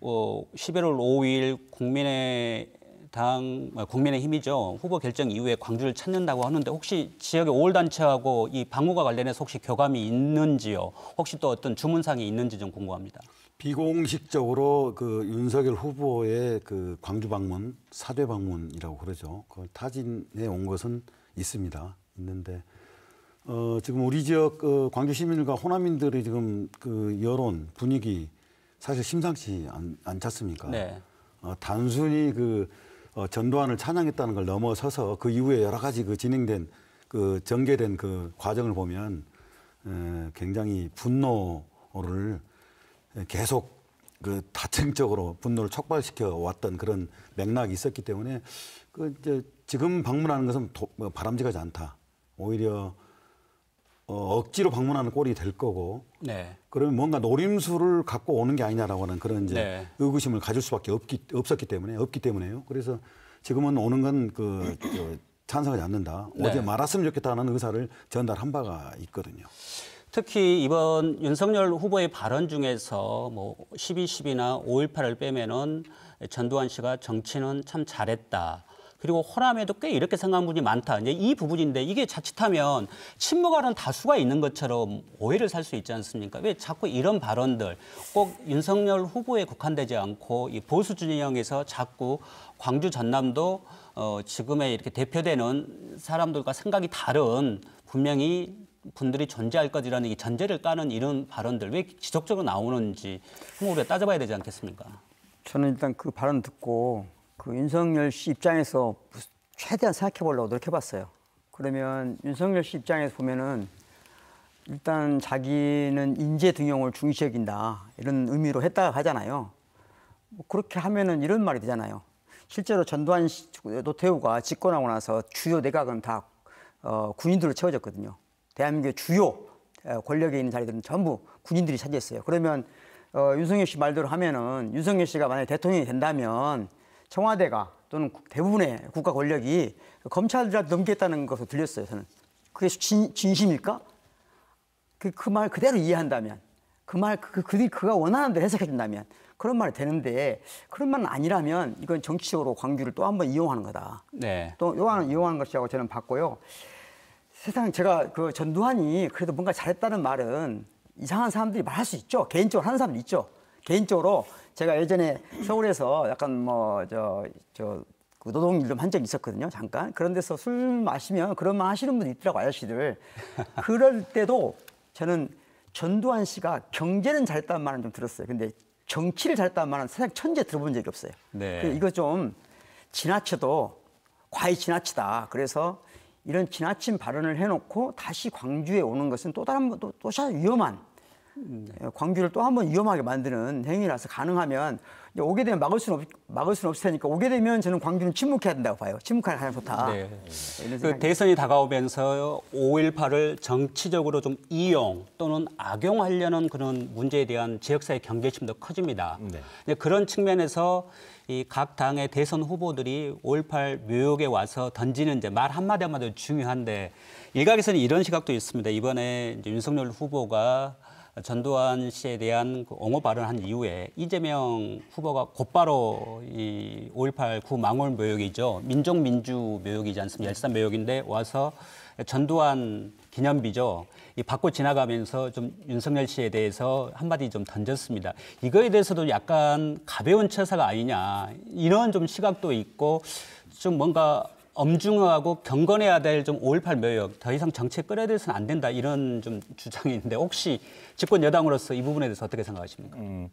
Speaker 1: 뭐, 11월 5일 국민의 당 뭐 국민의힘이죠. 후보 결정 이후에 광주를 찾는다고 하는데 혹시 지역의 5월 단체하고 이 방호가 관련해서 혹시 교감이 있는지요? 혹시 또 어떤 주문사항이 있는지 좀 궁금합니다.
Speaker 3: 비공식적으로 그 윤석열 후보의 그 광주 방문, 사대 방문이라고 그러죠. 그걸 타진해 온 것은 있습니다. 있는데 어, 지금 우리 지역 그 광주 시민들과 호남인들이 지금 그 여론 분위기 사실 심상치 않, 않지 않습니까? 네. 어, 단순히 그 어, 전두환을 찬양했다는 걸 넘어서서 그 이후에 여러 가지 그 진행된 그 전개된 그 과정을 보면 에, 굉장히 분노를 계속 그 다층적으로 분노를 촉발시켜 왔던 그런 맥락이 있었기 때문에 그 이제 지금 방문하는 것은 도, 뭐 바람직하지 않다. 오히려 어, 억지로 방문하는 꼴이 될 거고 네. 그러면 뭔가 노림수를 갖고 오는 게 아니냐라고 하는 그런 이제 네. 의구심을 가질 수밖에 없기, 없었기 때문에 없기 때문에요. 그래서 지금은 오는 건그 그, 찬성하지 않는다. 네. 어제 말았으면 좋겠다는 의사를 전달한 바가 있거든요. 특히 이번
Speaker 1: 윤석열 후보의 발언 중에서 뭐 12.12나 5.18을 빼면은 전두환 씨가 정치는 참 잘했다. 그리고 호남에도 꽤 이렇게 생각하는 분이 많다. 이제 이 부분인데 이게 자칫하면 친모가론 다수가 있는 것처럼 오해를 살 수 있지 않습니까? 왜 자꾸 이런 발언들 꼭 윤석열 후보에 국한되지 않고 이 보수 진영에서 자꾸 광주 전남도 어, 지금의 이렇게 대표되는 사람들과 생각이 다른 분명히 분들이 존재할 것이라는 이 전제를 까는 이런 발언들 왜 지속적으로 나오는지 한국으로 따져봐야 되지 않겠습니까?
Speaker 2: 저는 일단 그 발언 듣고 그 윤석열 씨 입장에서 최대한 생각해 보려고 노력해 봤어요. 그러면 윤석열 씨 입장에서 보면은 일단 자기는 인재 등용을 중시적인다 이런 의미로 했다가 하잖아요. 뭐 그렇게 하면은 이런 말이 되잖아요. 실제로 전두환 씨, 노태우가 집권하고 나서 주요 내각은 다 어, 군인들로 채워졌거든요. 대한민국의 주요 권력에 있는 자리들은 전부 군인들이 차지했어요. 그러면 어, 윤석열 씨 말대로 하면은 윤석열 씨가 만약 대통령이 된다면 청와대가 또는 대부분의 국가 권력이 검찰들한테 넘기겠다는 것을 들렸어요. 저는 그게 진, 심일까 그 그 말 그대로 이해한다면 그 말 그, 그, 그가 원하는 대로 해석해 준다면 그런 말이 되는데 그런 말은 아니라면 이건 정치적으로 광규를또 한 번 이용하는 거다. 네. 또 이용하는, 이용하는 것이라고 저는 봤고요. 세상 제가 그 전두환이 그래도 뭔가 잘했다는 말은 이상한 사람들이 말할 수 있죠. 개인적으로 하는 사람도 있죠. 개인적으로 제가 예전에 서울에서 약간 뭐 저저그 노동 일좀 한 적 있었거든요. 잠깐 그런 데서 술 마시면 그런 말 하시는 분이 있더라고 아저씨들. 그럴 때도 저는 전두환 씨가 경제는 잘했다는 말은 좀 들었어요. 근데 정치를 잘했다는 말은 세상 천재 들어본 적이 없어요. 네. 그 이거 좀 지나쳐도 과히 지나치다. 그래서 이런 지나친 발언을 해놓고 다시 광주에 오는 것은 또 다른 또, 또 위험한 예, 광주를 또 한 번 위험하게 만드는 행위라서 가능하면 오게 되면 막을 수는 없, 막을 수는 없을 테니까 오게 되면 저는 광주는 침묵해야 된다고 봐요. 침묵하는 가장 좋다. 네.
Speaker 1: 그 대선이 다가오면서 5.18을 정치적으로 좀 이용 또는 악용하려는 그런 문제에 대한 지역사회 경계심도 커집니다. 네. 그런 측면에서 이각 당의 대선 후보들이 5.18 묘역에 와서 던지는 이제 말 한마디 한마디 중요한데 일각에서는 이런 시각도 있습니다. 이번에 이제 윤석열 후보가 전두환 씨에 대한 그 옹호 발언한 이후에 이재명 후보가 곧바로 이 5.18 구망월 묘역이죠. 민족민주 묘역이지 않습니까? 열산 묘역인데 와서 전두환 기념비죠. 이 받고 지나가면서 좀 윤석열 씨에 대해서 한마디 좀 던졌습니다. 이거에 대해서도 약간 가벼운 처사가 아니냐 이런 좀 시각도 있고 좀 뭔가 엄중하고 경건해야 될 좀5.18 묘역, 더 이상 정책 끌어들여서는 안 된다 이런 좀 주장이 있는데 혹시 집권 여당으로서 이 부분에 대해서 어떻게 생각하십니까? 음,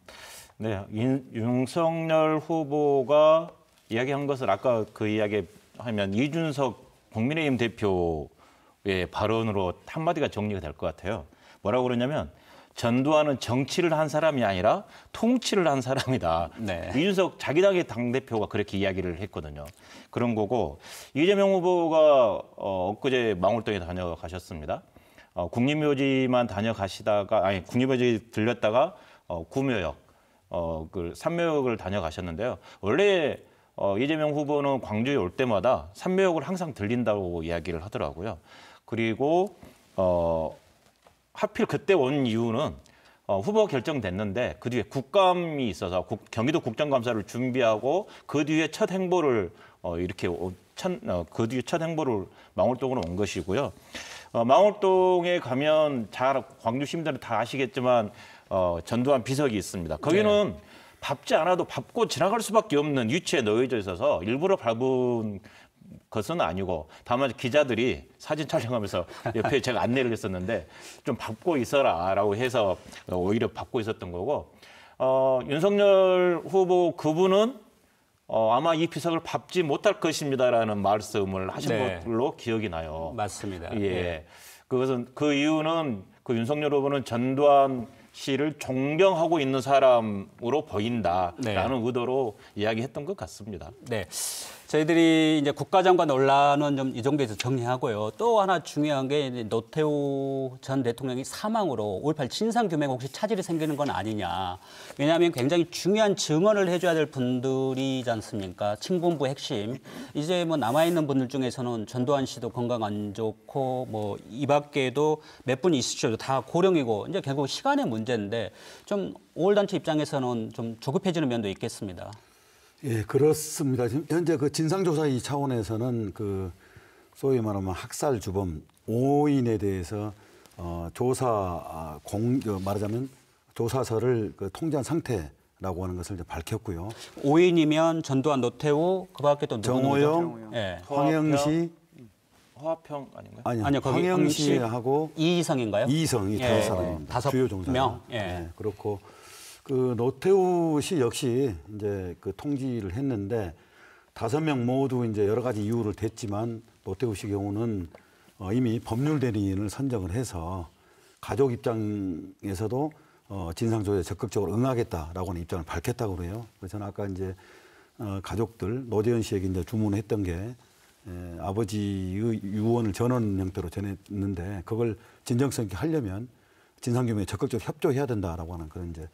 Speaker 1: 네, 인, 윤석열
Speaker 4: 후보가 이야기한 것을 아까 그 이야기 하면 이준석 국민의힘 대표의 발언으로 한마디가 정리가 될 것 같아요. 뭐라고 그러냐면 전두환은 정치를 한 사람이 아니라 통치를 한 사람이다. 네. 이준석 자기 당의 당대표가 그렇게 이야기를 했거든요. 그런 거고 이재명 후보가 어, 엊그제 망월동에 다녀가셨습니다. 어, 국립묘지만 다녀가시다가 아니 국립묘지 들렸다가 어, 구묘역 어, 그 삼묘역을 다녀가셨는데요. 원래 어, 이재명 후보는 광주에 올 때마다 삼묘역을 항상 들린다고 이야기를 하더라고요. 그리고 어, 하필 그때 온 이유는 어, 후보 결정됐는데 그 뒤에 국감이 있어서 국, 경기도 국정감사를 준비하고 그 뒤에 첫 행보를 어, 이렇게 첫, 어, 그 뒤에 첫 행보를 망월동으로 온 것이고요. 어, 망월동에 가면 잘 광주 시민들은 다 아시겠지만 어, 전두환 비석이 있습니다. 거기는 네. 밟지 않아도 밟고 지나갈 수밖에 없는 위치에 놓여져 있어서 일부러 밟은 것은 아니고 다만 기자들이 사진 촬영하면서 옆에 제가 안내를 했었는데 좀 받고 있어라라고 해서 오히려 받고 있었던 거고 어, 윤석열 후보 그분은 어, 아마 이 피석을 밟지 못할 것입니다라는 말씀을 하신 네. 걸로 기억이 나요. 맞습니다. 예. 네. 그것은 그 이유는 그 윤석열 후보는 전두환 씨를 존경하고 있는 사람으로 보인다라는 네. 의도로 이야기했던 것 같습니다.
Speaker 1: 네. 저희들이 이제 국가장관 논란은 좀 이 정도에서 정리하고요. 또 하나 중요한 게 노태우 전 대통령이 사망으로 5.18 진상규명 혹시 차질이 생기는 건 아니냐. 왜냐하면 굉장히 중요한 증언을 해줘야 될 분들이지 않습니까? 친군부 핵심. 이제 뭐 남아있는 분들 중에서는 전두환 씨도 건강 안 좋고 뭐 이 밖에도 몇분이 있으셔도 다 고령이고 이제 결국 시간의 문제인데 좀 5월 단체 입장에서는 좀 조급해지는 면도 있겠습니다.
Speaker 3: 예, 그렇습니다. 지금 현재 그 진상조사 이 차원에서는 그 소위 말하면 학살 주범 5인에 대해서 어, 조사 아, 공 그 말하자면 조사서를 그 통제한 상태라고 하는 것을 이제 밝혔고요.
Speaker 1: 5인이면 전두환, 노태우, 그밖에 또 정호영,
Speaker 3: 예. 황영시,
Speaker 4: 화평 아닌가요? 아니요, 아니요 황영시하고
Speaker 3: 이성인가요?
Speaker 4: 이성이 예, 다섯 사람, 다섯 주요 종사. 명.
Speaker 3: 예. 예, 그렇고. 그 노태우 씨 역시 이제 그 통지를 했는데 다섯 명 모두 이제 여러 가지 이유를 댔지만 노태우 씨 경우는 어, 이미 법률 대리인을 선정을 해서 가족 입장에서도 어, 진상조에 적극적으로 응하겠다라고 는 입장을 밝혔다고 그래요. 그래서 저는 아까 이제 어, 가족들 노재현 씨에게 이제 주문했던 게 에, 아버지의 유언을 전원 형태로 전했는데 그걸 진정성 있게 하려면 진상규명에 적극적으로 협조해야 된다라고 하는 그런 이제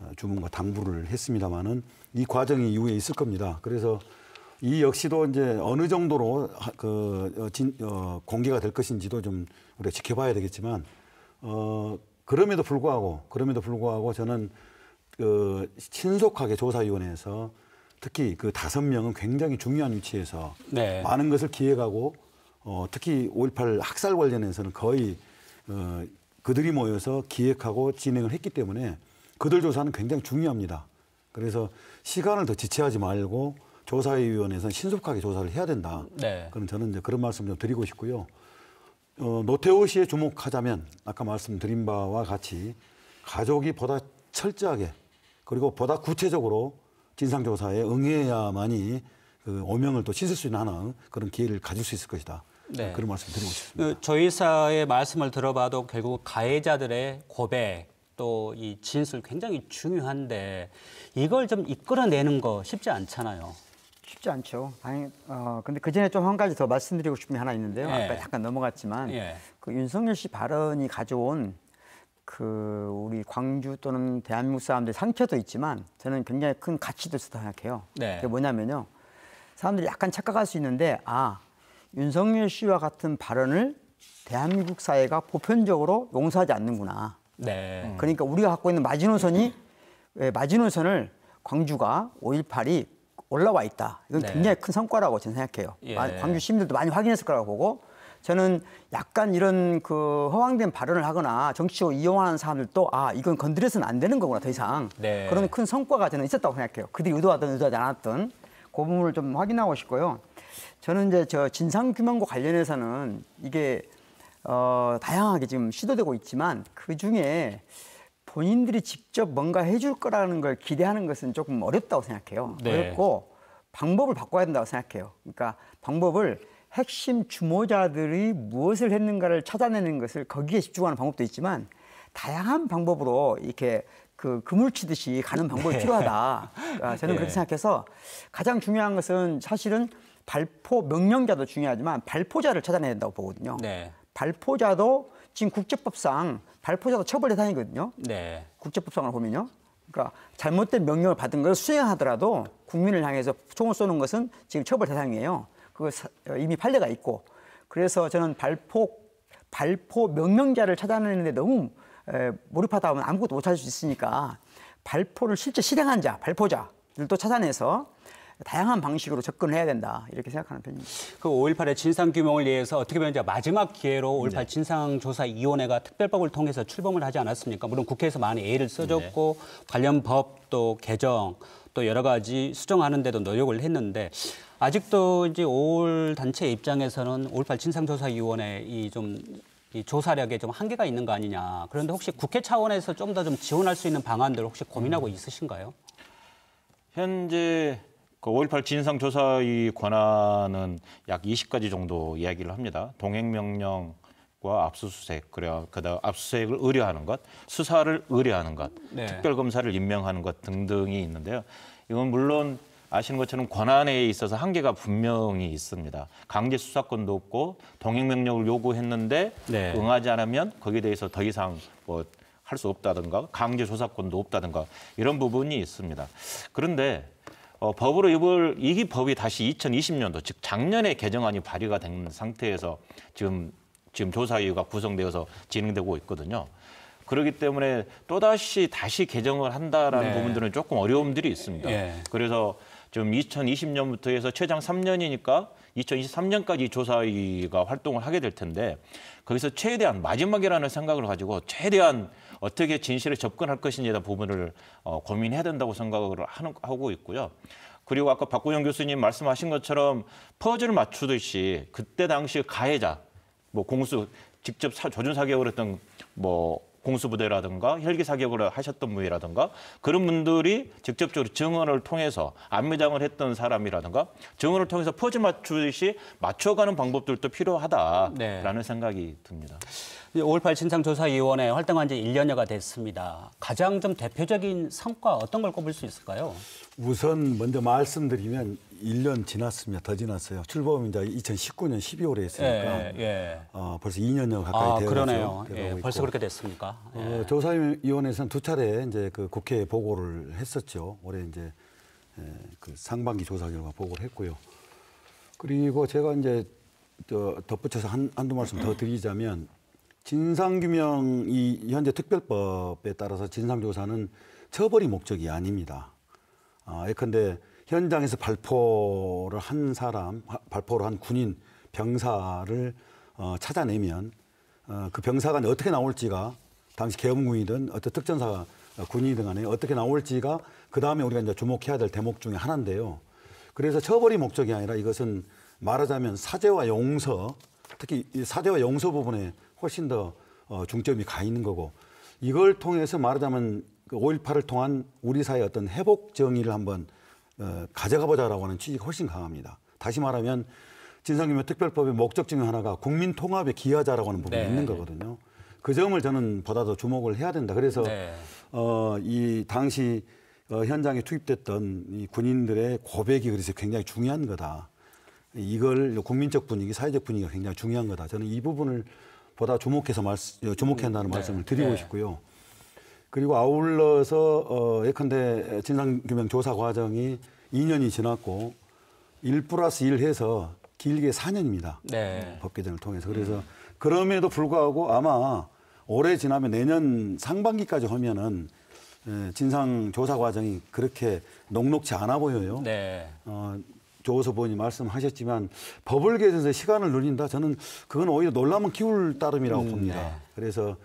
Speaker 3: 어, 주문과 당부를 했습니다마는 이 과정이 이후에 있을 겁니다. 그래서 이 역시도 이제 어느 정도로 그 어, 진, 어, 공개가 될 것인지도 좀 우리가 지켜봐야 되겠지만 어, 그럼에도 불구하고 그럼에도 불구하고 저는 그 신속하게 조사위원회에서 특히 그 다섯 명은 굉장히 중요한 위치에서 네. 많은 것을 기획하고 어, 특히 5.18 학살 관련해서는 거의 어, 그들이 모여서 기획하고 진행을 했기 때문에 그들 조사는 굉장히 중요합니다. 그래서 시간을 더 지체하지 말고 조사위원회에서 신속하게 조사를 해야 된다. 네. 그럼 저는 이제 그런 말씀 좀 드리고 싶고요. 어, 노태우 씨에 주목하자면 아까 말씀드린 바와 같이 가족이 보다 철저하게 그리고 보다 구체적으로 진상조사에 응해야만이 그 오명을 또 씻을 수 있는 하나 그런 기회를 가질 수 있을 것이다. 네. 그런 말씀 드리고
Speaker 1: 싶습니다. 그 저희 사의 말씀을 들어봐도 결국 가해자들의 고백 또이 진술 굉장히 중요한데 이걸 좀 이끌어내는 거 쉽지
Speaker 2: 않잖아요. 쉽지 않죠. 아니, 어, 근데 그 전에 좀 한 가지 더 말씀드리고 싶은 게 하나 있는데요. 예. 아까 잠깐 넘어갔지만 예. 그 윤석열 씨 발언이 가져온 그 우리 광주 또는 대한민국 사람들 상처도 있지만 저는 굉장히 큰 가치도 있다고 생각해요. 네. 그게 뭐냐면요. 사람들이 약간 착각할 수 있는데 아 윤석열 씨와 같은 발언을 대한민국 사회가 보편적으로 용서하지 않는구나. 네. 음. 그러니까 우리가 갖고 있는 마지노선이 예, 마지노선을 광주가 5.18이 올라와 있다. 이건 네. 굉장히 큰 성과라고 저는 생각해요. 예. 광주 시민들도 많이 확인했을 거라고 보고 저는 약간 이런 그 허황된 발언을 하거나 정치적으로 이용하는 사람들도 아 이건 건드려서는 안 되는 거구나 더 이상 네. 그런 큰 성과가 저는 있었다고 생각해요. 그들이 의도하든 의도하지 않았든 그 부분을 좀 확인하고 싶고요. 저는 이제 저 진상 규명과 관련해서는 이게 어, 다양하게 지금 시도되고 있지만 그 중에 본인들이 직접 뭔가 해줄 거라는 걸 기대하는 것은 조금 어렵다고 생각해요. 네. 어렵고 방법을 바꿔야 된다고 생각해요. 그러니까 방법을 핵심 주모자들이 무엇을 했는가를 찾아내는 것을 거기에 집중하는 방법도 있지만 다양한 방법으로 이렇게 그 그물치듯이 가는 방법이 네. 필요하다. 그러니까 저는 네. 그렇게 생각해서 가장 중요한 것은 사실은 발포 명령자도 중요하지만 발포자를 찾아내야 된다고 보거든요. 네. 발포자도 지금 국제법상 발포자도 처벌대상이거든요 네. 국제법상으로 보면요. 그러니까 잘못된 명령을 받은 걸 수행하더라도 국민을 향해서 총을 쏘는 것은 지금 처벌 대상이에요. 그거 어, 이미 판례가 있고 그래서 저는 발포 발포 명령자를 찾아내는데 너무 에, 몰입하다 보면 아무것도 못 찾을 수 있으니까 발포를 실제 실행한 자 발포자들도 찾아내서 다양한 방식으로 접근해야 된다 이렇게 생각하는 편입니다.
Speaker 1: 그 5.18의 진상 규명을 위해서 어떻게 보면 이제 마지막 기회로 5.18 네. 진상조사위원회가 특별법을 통해서 출범을 하지 않았습니까? 물론 국회에서 많이 애를 써줬고 네. 관련 법또 개정 또 여러 가지 수정하는데도 노력을 했는데 아직도 이제 5 단체 입장에서는 5.18 진상조사위원회 이좀 이 조사력에 좀 한계가 있는 거 아니냐. 그런데 혹시 국회 차원에서 좀 더좀 좀 지원할 수 있는 방안들 혹시 고민하고 음. 있으신가요?
Speaker 4: 현재 그5.18 진상조사의 권한은 약 20가지 정도 이야기를 합니다. 동행명령, 과 압수수색, 그래야 그다음 압수수색을 의뢰하는 것, 수사를 의뢰하는 것, 네. 특별검사를 임명하는 것 등등이 있는데요. 이건 물론 아시는 것처럼 권한에 있어서 한계가 분명히 있습니다. 강제 수사권도 없고 동행명령을 요구했는데 네. 응하지 않으면 거기에 대해서 더 이상 뭐 할 수 없다든가 강제 조사권도 없다든가 이런 부분이 있습니다. 그런데 어, 법으로 이걸 이기 법이 다시 2020년도 즉 작년에 개정안이 발의가 된 상태에서 지금 지금 조사위가 구성되어서 진행되고 있거든요. 그렇기 때문에 또다시 다시 개정을 한다라는 네. 부분들은 조금 어려움들이 있습니다. 네. 그래서 지금 2020년부터 해서 최장 3년이니까 2023년까지 조사위가 활동을 하게 될 텐데 거기서 최대한 마지막이라는 생각을 가지고 최대한 어떻게 진실에 접근할 것인지에 대한 부분을 어, 고민해야 된다고 생각을 하는, 하고 있고요. 그리고 아까 박구영 교수님 말씀하신 것처럼 퍼즐 을 맞추듯이 그때 당시 가해자, 뭐 공수 직접 사, 조준 사격을 했던 뭐 공수부대라든가 혈기 사격을 하셨던 분이라든가 그런 분들이 직접적으로 증언을 통해서 안매장을 했던 사람이라든가 증언을 통해서 퍼즐 맞추듯이 맞춰가는 방법들도 필요하다라는
Speaker 1: 네. 생각이 듭니다. 5.18 진상조사위원회 활동한 지 1년여가 됐습니다. 가장 좀 대표적인 성과 어떤 걸 꼽을 수 있을까요?
Speaker 3: 우선 먼저 말씀드리면 1년 지났습니다. 더 지났어요. 출범이 이제 2019년 12월에 했으니까 예, 예. 어, 벌써 2년여 가까이 아, 되어 그러네 예, 벌써 있고. 그렇게 됐습니까? 어, 예. 조사위원회에서는 두 차례 이제 그 국회에 보고를 했었죠. 올해 이제 예, 그 상반기 조사 결과 보고를 했고요. 그리고 제가 이제 덧붙여서 한, 한두 말씀 더 드리자면 진상규명 이 현재 특별법에 따라서 진상조사는 처벌이 목적이 아닙니다. 아, 예컨대 현장에서 발포를 한 사람, 발포를 한 군인, 병사를 어, 찾아내면 어, 그 병사가 어떻게 나올지가 당시 계엄군이든 어떤 특전사 군인이든 간에 어떻게 나올지가 그 다음에 우리가 이제 주목해야 될 대목 중에 하나인데요. 그래서 처벌이 목적이 아니라 이것은 말하자면 사죄와 용서 특히 사대와 용서 부분에 훨씬 더 어, 중점이 가 있는 거고 이걸 통해서 말하자면 그 5.18을 통한 우리 사회의 어떤 회복 정의를 한번 어, 가져가보자라고 하는 취지가 훨씬 강합니다. 다시 말하면 진상규명 특별법의 목적 중에 하나가 국민 통합에 기여하자라고 하는 부분이 네. 있는 거거든요. 그 점을 저는 보다 더 주목을 해야 된다. 그래서 네. 어, 이 당시 어, 현장에 투입됐던 이 군인들의 고백이 그래서 굉장히 중요한 거다. 이걸 국민적 분위기, 사회적 분위기가 굉장히 중요한 거다. 저는 이 부분을 보다 주목해서 말씀, 주목한다는 해야 음, 네. 말씀을 드리고 네. 싶고요. 그리고 아울러서 어, 예컨대 진상규명 조사 과정이 2년이 지났고 1 플러스 1 해서 길게 4년입니다. 네. 법 개정을 통해서. 음. 그래서 그럼에도 불구하고 아마 올해 지나면 내년 상반기까지 하면은 예, 진상 조사 과정이 그렇게 녹록지 않아 보여요. 네. 어, 교호서부원이 말씀하셨지만 법을 개정해서 시간을 늘린다. 저는 그건 오히려 논란은 키울 따름이라고 음, 봅니다. 네. 그래서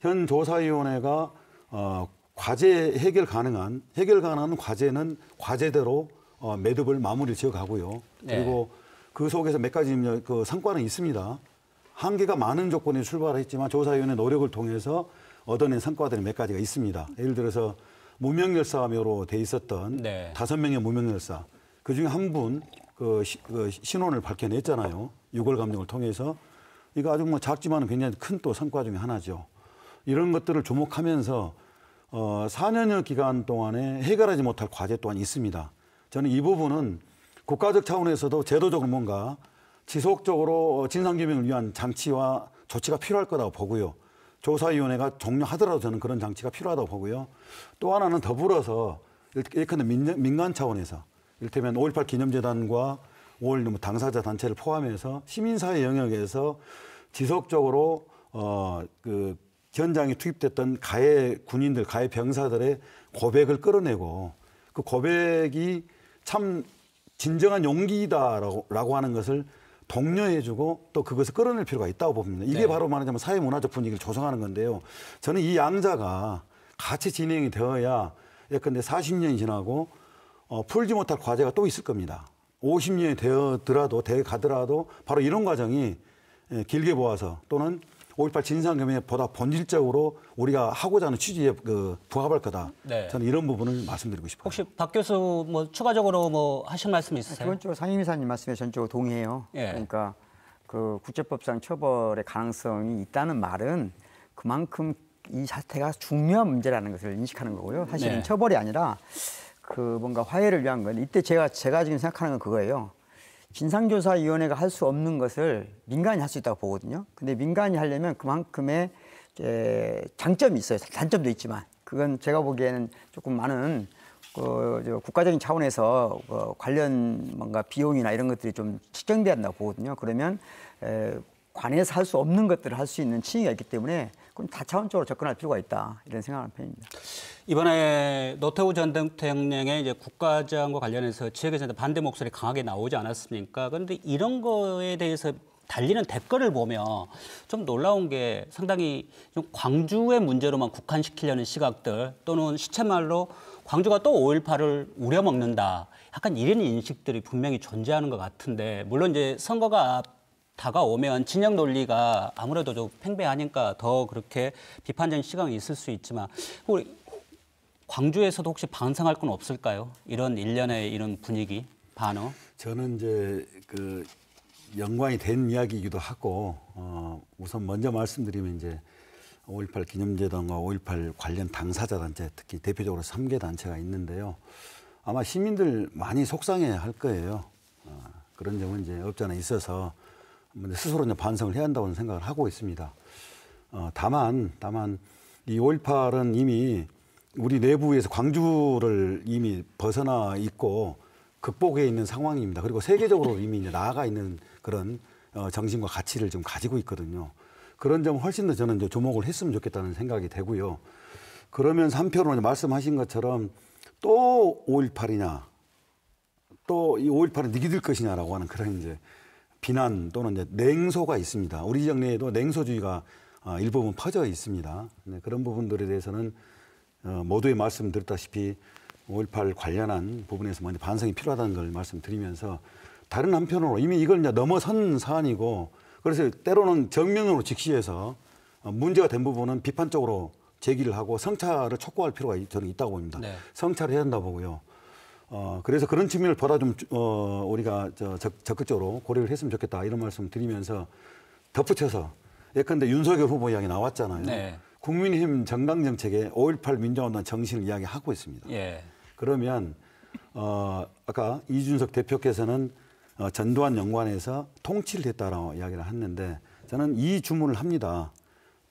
Speaker 3: 현 조사위원회가 어, 과제 해결 가능한 해결 가능한 과제는 과제대로 어, 매듭을 마무리 지어가고요. 네. 그리고 네. 그 속에서 몇 가지 그 성과는 있습니다. 한계가 많은 조건에 출발했지만 조사위원회 노력을 통해서 얻어낸 성과들이 몇 가지가 있습니다. 예를 들어서 무명열사묘로 돼 있었던 네. 다섯 네. 명의 무명열사 그중에 한분그 그 신원을 밝혀냈잖아요. 6월 감정을 통해서 이거 아주 뭐 작지만 굉장히 큰 또 성과 중의 하나죠. 이런 것들을 주목하면서 어, 4년여 기간 동안에 해결하지 못할 과제 또한 있습니다. 저는 이 부분은 국가적 차원에서도 제도적으로 뭔가 지속적으로 어, 진상규명을 위한 장치와 조치가 필요할 거라고 보고요. 조사위원회가 종료하더라도 저는 그런 장치가 필요하다고 보고요. 또 하나는 더불어서 예컨대 민간 차원에서 이를테면 5.18 기념재단과 5.16 뭐 당사자 단체를 포함해서 시민사회 영역에서 지속적으로 어, 그 현장에 투입됐던 가해 군인들, 가해 병사들의 고백을 끌어내고 그 고백이 참 진정한 용기다라고 라고 하는 것을 독려해주고 또 그것을 끌어낼 필요가 있다고 봅니다. 이게 네. 바로 말하자면 사회 문화적 분위기를 조성하는 건데요. 저는 이 양자가 같이 진행이 되어야 예컨대 40년이 지나고 어, 풀지 못할 과제가 또 있을 겁니다. 50년이 되더라도 돼 가더라도 바로 이런 과정이 예, 길게 보아서 또는 5.18진상규명 보다 본질적으로 우리가 하고자 하는 취지에
Speaker 2: 그 부합할 거다. 네. 저는 이런 부분을 말씀드리고 싶어요.
Speaker 1: 혹시 박 교수 뭐 추가적으로 뭐
Speaker 2: 하실 말씀 있으세요? 기본적으로 상임이사님 말씀에 전적으로 동의해요. 예. 그러니까 그 국제법상 처벌의 가능성이 있다는 말은 그만큼 이 사태가 중요한 문제라는 것을 인식하는 거고요. 사실은 네. 처벌이 아니라 그 뭔가 화해를 위한 건 이때 제가 제가 지금 생각하는 건 그거예요. 진상조사위원회가 할 수 없는 것을 민간이 할 수 있다고 보거든요. 근데 민간이 하려면 그만큼의 장점이 있어요. 단점도 있지만 그건 제가 보기에는 조금 많은 그 국가적인 차원에서 그 관련 뭔가 비용이나 이런 것들이 좀 측정돼야 한다고 보거든요. 그러면 에, 관에서 할 수 없는 것들을 할 수 있는 층위가 있기 때문에 그럼 다차원적으로 접근할 필요가 있다 이런 생각하는 편입니다.
Speaker 1: 이번에 노태우 전 대통령의 이제 국가장과 관련해서 지역에서 반대 목소리 강하게 나오지 않았습니까? 그런데 이런 거에 대해서 달리는 댓글을 보면 좀 놀라운 게 상당히 좀 광주의 문제로만 국한시키려는 시각들 또는 시체말로 광주가 또 5.18을 우려먹는다. 약간 이런 인식들이 분명히 존재하는 것 같은데 물론 이제 선거가 다가오면 진영 논리가 아무래도 좀 팽배하니까 더 그렇게 비판적인 시각이 있을 수 있지만 우리 그 광주에서도 혹시 반성할 건 없을까요? 이런 일련의 이런 분위기
Speaker 3: 반어. 저는 이제 그 연관이 된 이야기이기도 하고 어, 우선 먼저 말씀드리면 이제 5.18 기념재단과 5.18 관련 당사자 단체 특히 대표적으로 3개 단체가 있는데요. 아마 시민들 많이 속상해 할 거예요. 어, 그런 점은 이제 업자나 있어서 스스로 이제 반성을 해야 한다고 생각을 하고 있습니다. 어, 다만, 다만 이 5.18은 이미 우리 내부에서 광주를 이미 벗어나 있고 극복해 있는 상황입니다. 그리고 세계적으로 이미 이제 나아가 있는 그런 어, 정신과 가치를 좀 가지고 있거든요. 그런 점 훨씬 더 저는 이제 조목을 했으면 좋겠다는 생각이 되고요. 그러면서 편으로 말씀하신 것처럼 또 5.18이냐, 또 이 5.18은 니기들 것이냐라고 하는 그런 이제 비난 또는 이제 냉소가 있습니다. 우리 지역 내에도 냉소주의가 아, 일부분 퍼져 있습니다. 네, 그런 부분들에 대해서는 어, 모두의 말씀드렸다시피 5.18 관련한 부분에서 먼저 반성이 필요하다는 걸 말씀드리면서 다른 한편으로 이미 이걸 이제 넘어선 사안이고 그래서 때로는 정면으로 직시해서 어, 문제가 된 부분은 비판적으로 제기를 하고 성찰을 촉구할 필요가 저는 있다고 봅니다. 네. 성찰을 해야 한다 보고요. 어, 그래서 그런 측면을 보다 좀, 어, 우리가 저, 적, 적극적으로 고려를 했으면 좋겠다 이런 말씀 드리면서 덧붙여서 예컨대 윤석열 후보 이야기 나왔잖아요. 네. 국민의힘 정강정책에 5.18 민주화운동 정신을 이야기하고 있습니다. 예. 그러면, 어, 아까 이준석 대표께서는 어, 전두환 연관에서 통치를 했다라고 이야기를 했는데 저는 이 주문을 합니다.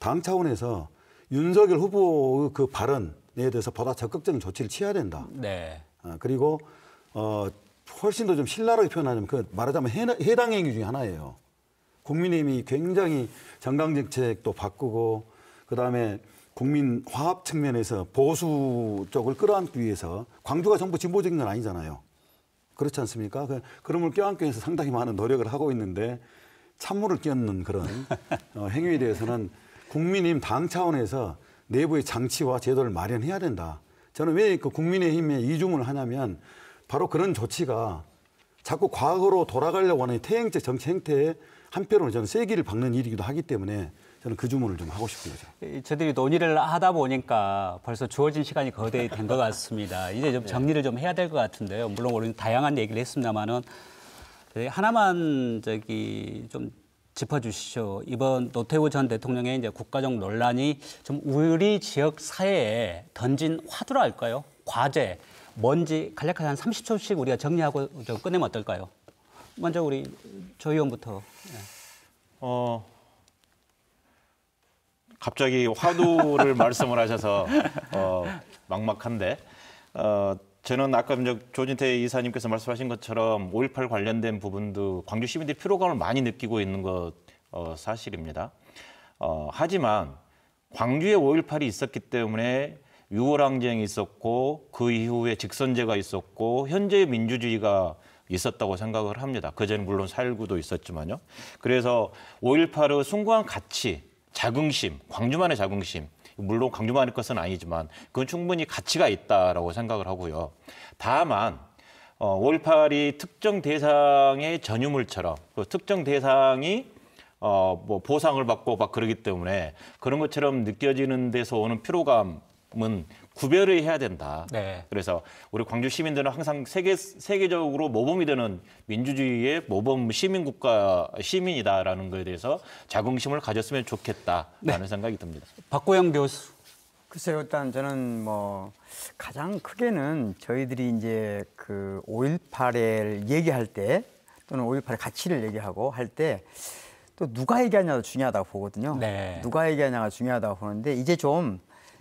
Speaker 3: 당 차원에서 윤석열 후보의 그 발언에 대해서 보다 적극적인 조치를 취해야 된다. 네. 아, 그리고 어, 훨씬 더 좀 신랄하게 표현하자면 그 말하자면 해, 당 행위 중에 하나예요. 국민의힘이 굉장히 정강 정책도 바꾸고 그다음에 국민 화합 측면에서 보수 쪽을 끌어안기 위해서 광주가 전부 진보적인 건 아니잖아요. 그렇지 않습니까? 그럼을 그 껴안기 위해서 상당히 많은 노력을 하고 있는데 찬물을 끼얹는 그런 어, 행위에 대해서는 국민의힘 당 차원에서 내부의 장치와 제도를 마련해야 된다. 저는 왜 그 국민의힘에 이중을 하냐면 바로 그런 조치가 자꾸 과거로 돌아가려고 하는 태행적 정치 행태에 한편으로 저는 세기를 박는 일이기도 하기 때문에 저는 그 주문을 좀 하고 싶은
Speaker 1: 거죠. 저들이 논의를 하다 보니까 벌써 주어진 시간이 거의 된것 같습니다. 이제 좀 네. 정리를 좀 해야 될 것 같은데요. 물론 우리는 다양한 얘기를 했습니다만은 네, 하나만 저기 좀 짚어주시죠. 이번 노태우 전 대통령의 이제 국가적 논란이 좀 우리 지역 사회에 던진 화두랄까요? 과제, 뭔지 간략하게 한 30초씩 우리가 정리하고 좀 끝내면 어떨까요? 먼저 우리 조 의원부터. 네. 어,
Speaker 4: 갑자기 화두를 말씀을 하셔서 어, 막막한데 어, 저는 아까 조진태 이사님께서 말씀하신 것처럼 5.18 관련된 부분도 광주 시민들이 피로감을 많이 느끼고 있는 것 어, 사실입니다. 어, 하지만 광주에 5.18이 있었기 때문에 6월 항쟁이 있었고 그 이후에 직선제가 있었고 현재의 민주주의가 있었다고 생각을 합니다. 그제는 물론 살구도 있었지만요. 그래서 5.18의 숭고한 가치, 자긍심, 광주만의 자긍심 물론 강조받을 것은 아니지만 그건 충분히 가치가 있다라고 생각을 하고요. 다만 어, 5.18이 특정 대상의 전유물처럼 그 특정 대상이 어, 뭐 보상을 받고 막 그러기 때문에 그런 것처럼 느껴지는 데서 오는 피로감은 구별을 해야 된다. 네. 그래서 우리 광주 시민들은 항상 세계 세계적으로 모범이 되는 민주주의의 모범 시민 국가 시민이다라는 것에 대해서 자긍심을 가졌으면 좋겠다라는 네. 생각이 듭니다.
Speaker 2: 박고영 교수. 글쎄요, 일단 저는 뭐 가장 크게는 저희들이 이제 그 5.18을 얘기할 때 또는 5.18의 가치를 얘기하고 할 때 또 누가 얘기하냐도 중요하다고 보거든요. 네. 누가 얘기하냐가 중요하다고 보는데 이제 좀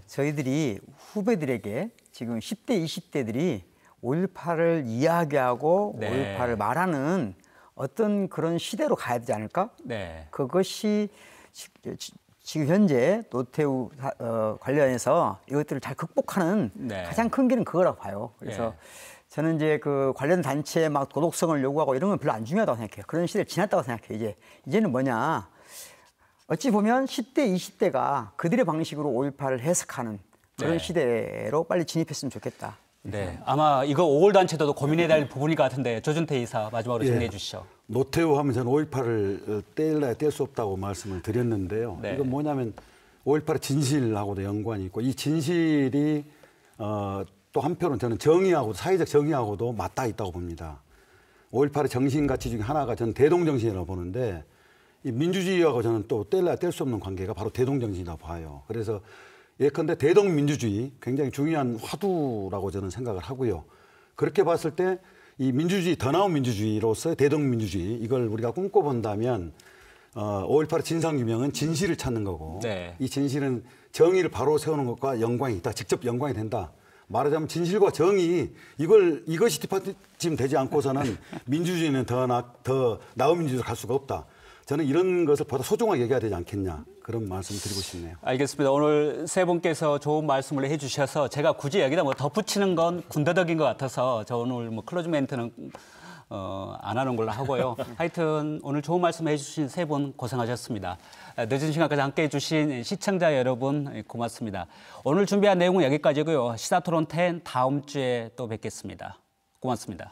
Speaker 2: 저희들이 후배들에게 지금 10대, 20대들이 5.18을 이야기하고 네. 5.18을 말하는 어떤 그런 시대로 가야 되지 않을까? 네. 그것이 지금 현재 노태우 어, 관련해서 이것들을 잘 극복하는 네. 가장 큰 길은 그거라고 봐요. 그래서 네. 저는 이제 그 관련 단체에 막 도덕성을 요구하고 이런 건 별로 안 중요하다고 생각해요. 그런 시대를 지났다고 생각해요. 이제 이제는 뭐냐? 어찌 보면 10대, 20대가 그들의 방식으로 5.18을 해석하는 그런 네. 시대로 빨리 진입했으면 좋겠다.
Speaker 1: 네, 아마 이거 5월 단체도 고민해야 될 부분일 것 같은데 조준태 이사 마지막으로 예. 정리해 예. 주시죠.
Speaker 3: 노태우 하면 저는 5.18을 떼일라야 어, 뗄수 없다고 말씀을 드렸는데요. 네. 이건 뭐냐면 5.18의 진실하고도 연관이 있고 이 진실이 어, 또한편으로 저는 정의하고 사회적 정의하고도 맞닿아 있다고 봅니다. 5.18의 정신 가치 중에 하나가 저는 대동정신이라고 보는데 이 민주주의하고 저는 또 뗄래야 뗄 수 없는 관계가 바로 대동정신이라고 봐요. 그래서 예컨대 대동민주주의 굉장히 중요한 화두라고 저는 생각을 하고요. 그렇게 봤을 때 이 민주주의 더 나은 민주주의로서 의 대동민주주의 이걸 우리가 꿈꿔본다면 어, 5.18 진상규명은 진실을 찾는 거고 네. 이 진실은 정의를 바로 세우는 것과 연관이 있다. 직접 연관이 된다. 말하자면 진실과 정의 이걸 이것이 뒷받침 되지 않고서는 민주주의는 더, 나, 더 나은 민주주의로 갈 수가 없다. 저는 이런 것을 보다 소중하게 얘기해야 되지 않겠냐 그런 말씀 을 드리고 싶네요.
Speaker 1: 알겠습니다. 오늘 세 분께서 좋은 말씀을 해주셔서 제가 굳이 여기다 뭐 덧붙이는 건 군더더기인 것 같아서 저 오늘 뭐 클로즈 멘트는 어, 안 하는 걸로 하고요. 하여튼 오늘 좋은 말씀 해주신 세 분 고생하셨습니다. 아, 늦은 시간까지 함께 해주신 시청자 여러분 예, 고맙습니다. 오늘 준비한 내용은 여기까지고요. 시사토론 10 다음 주에 또 뵙겠습니다. 고맙습니다.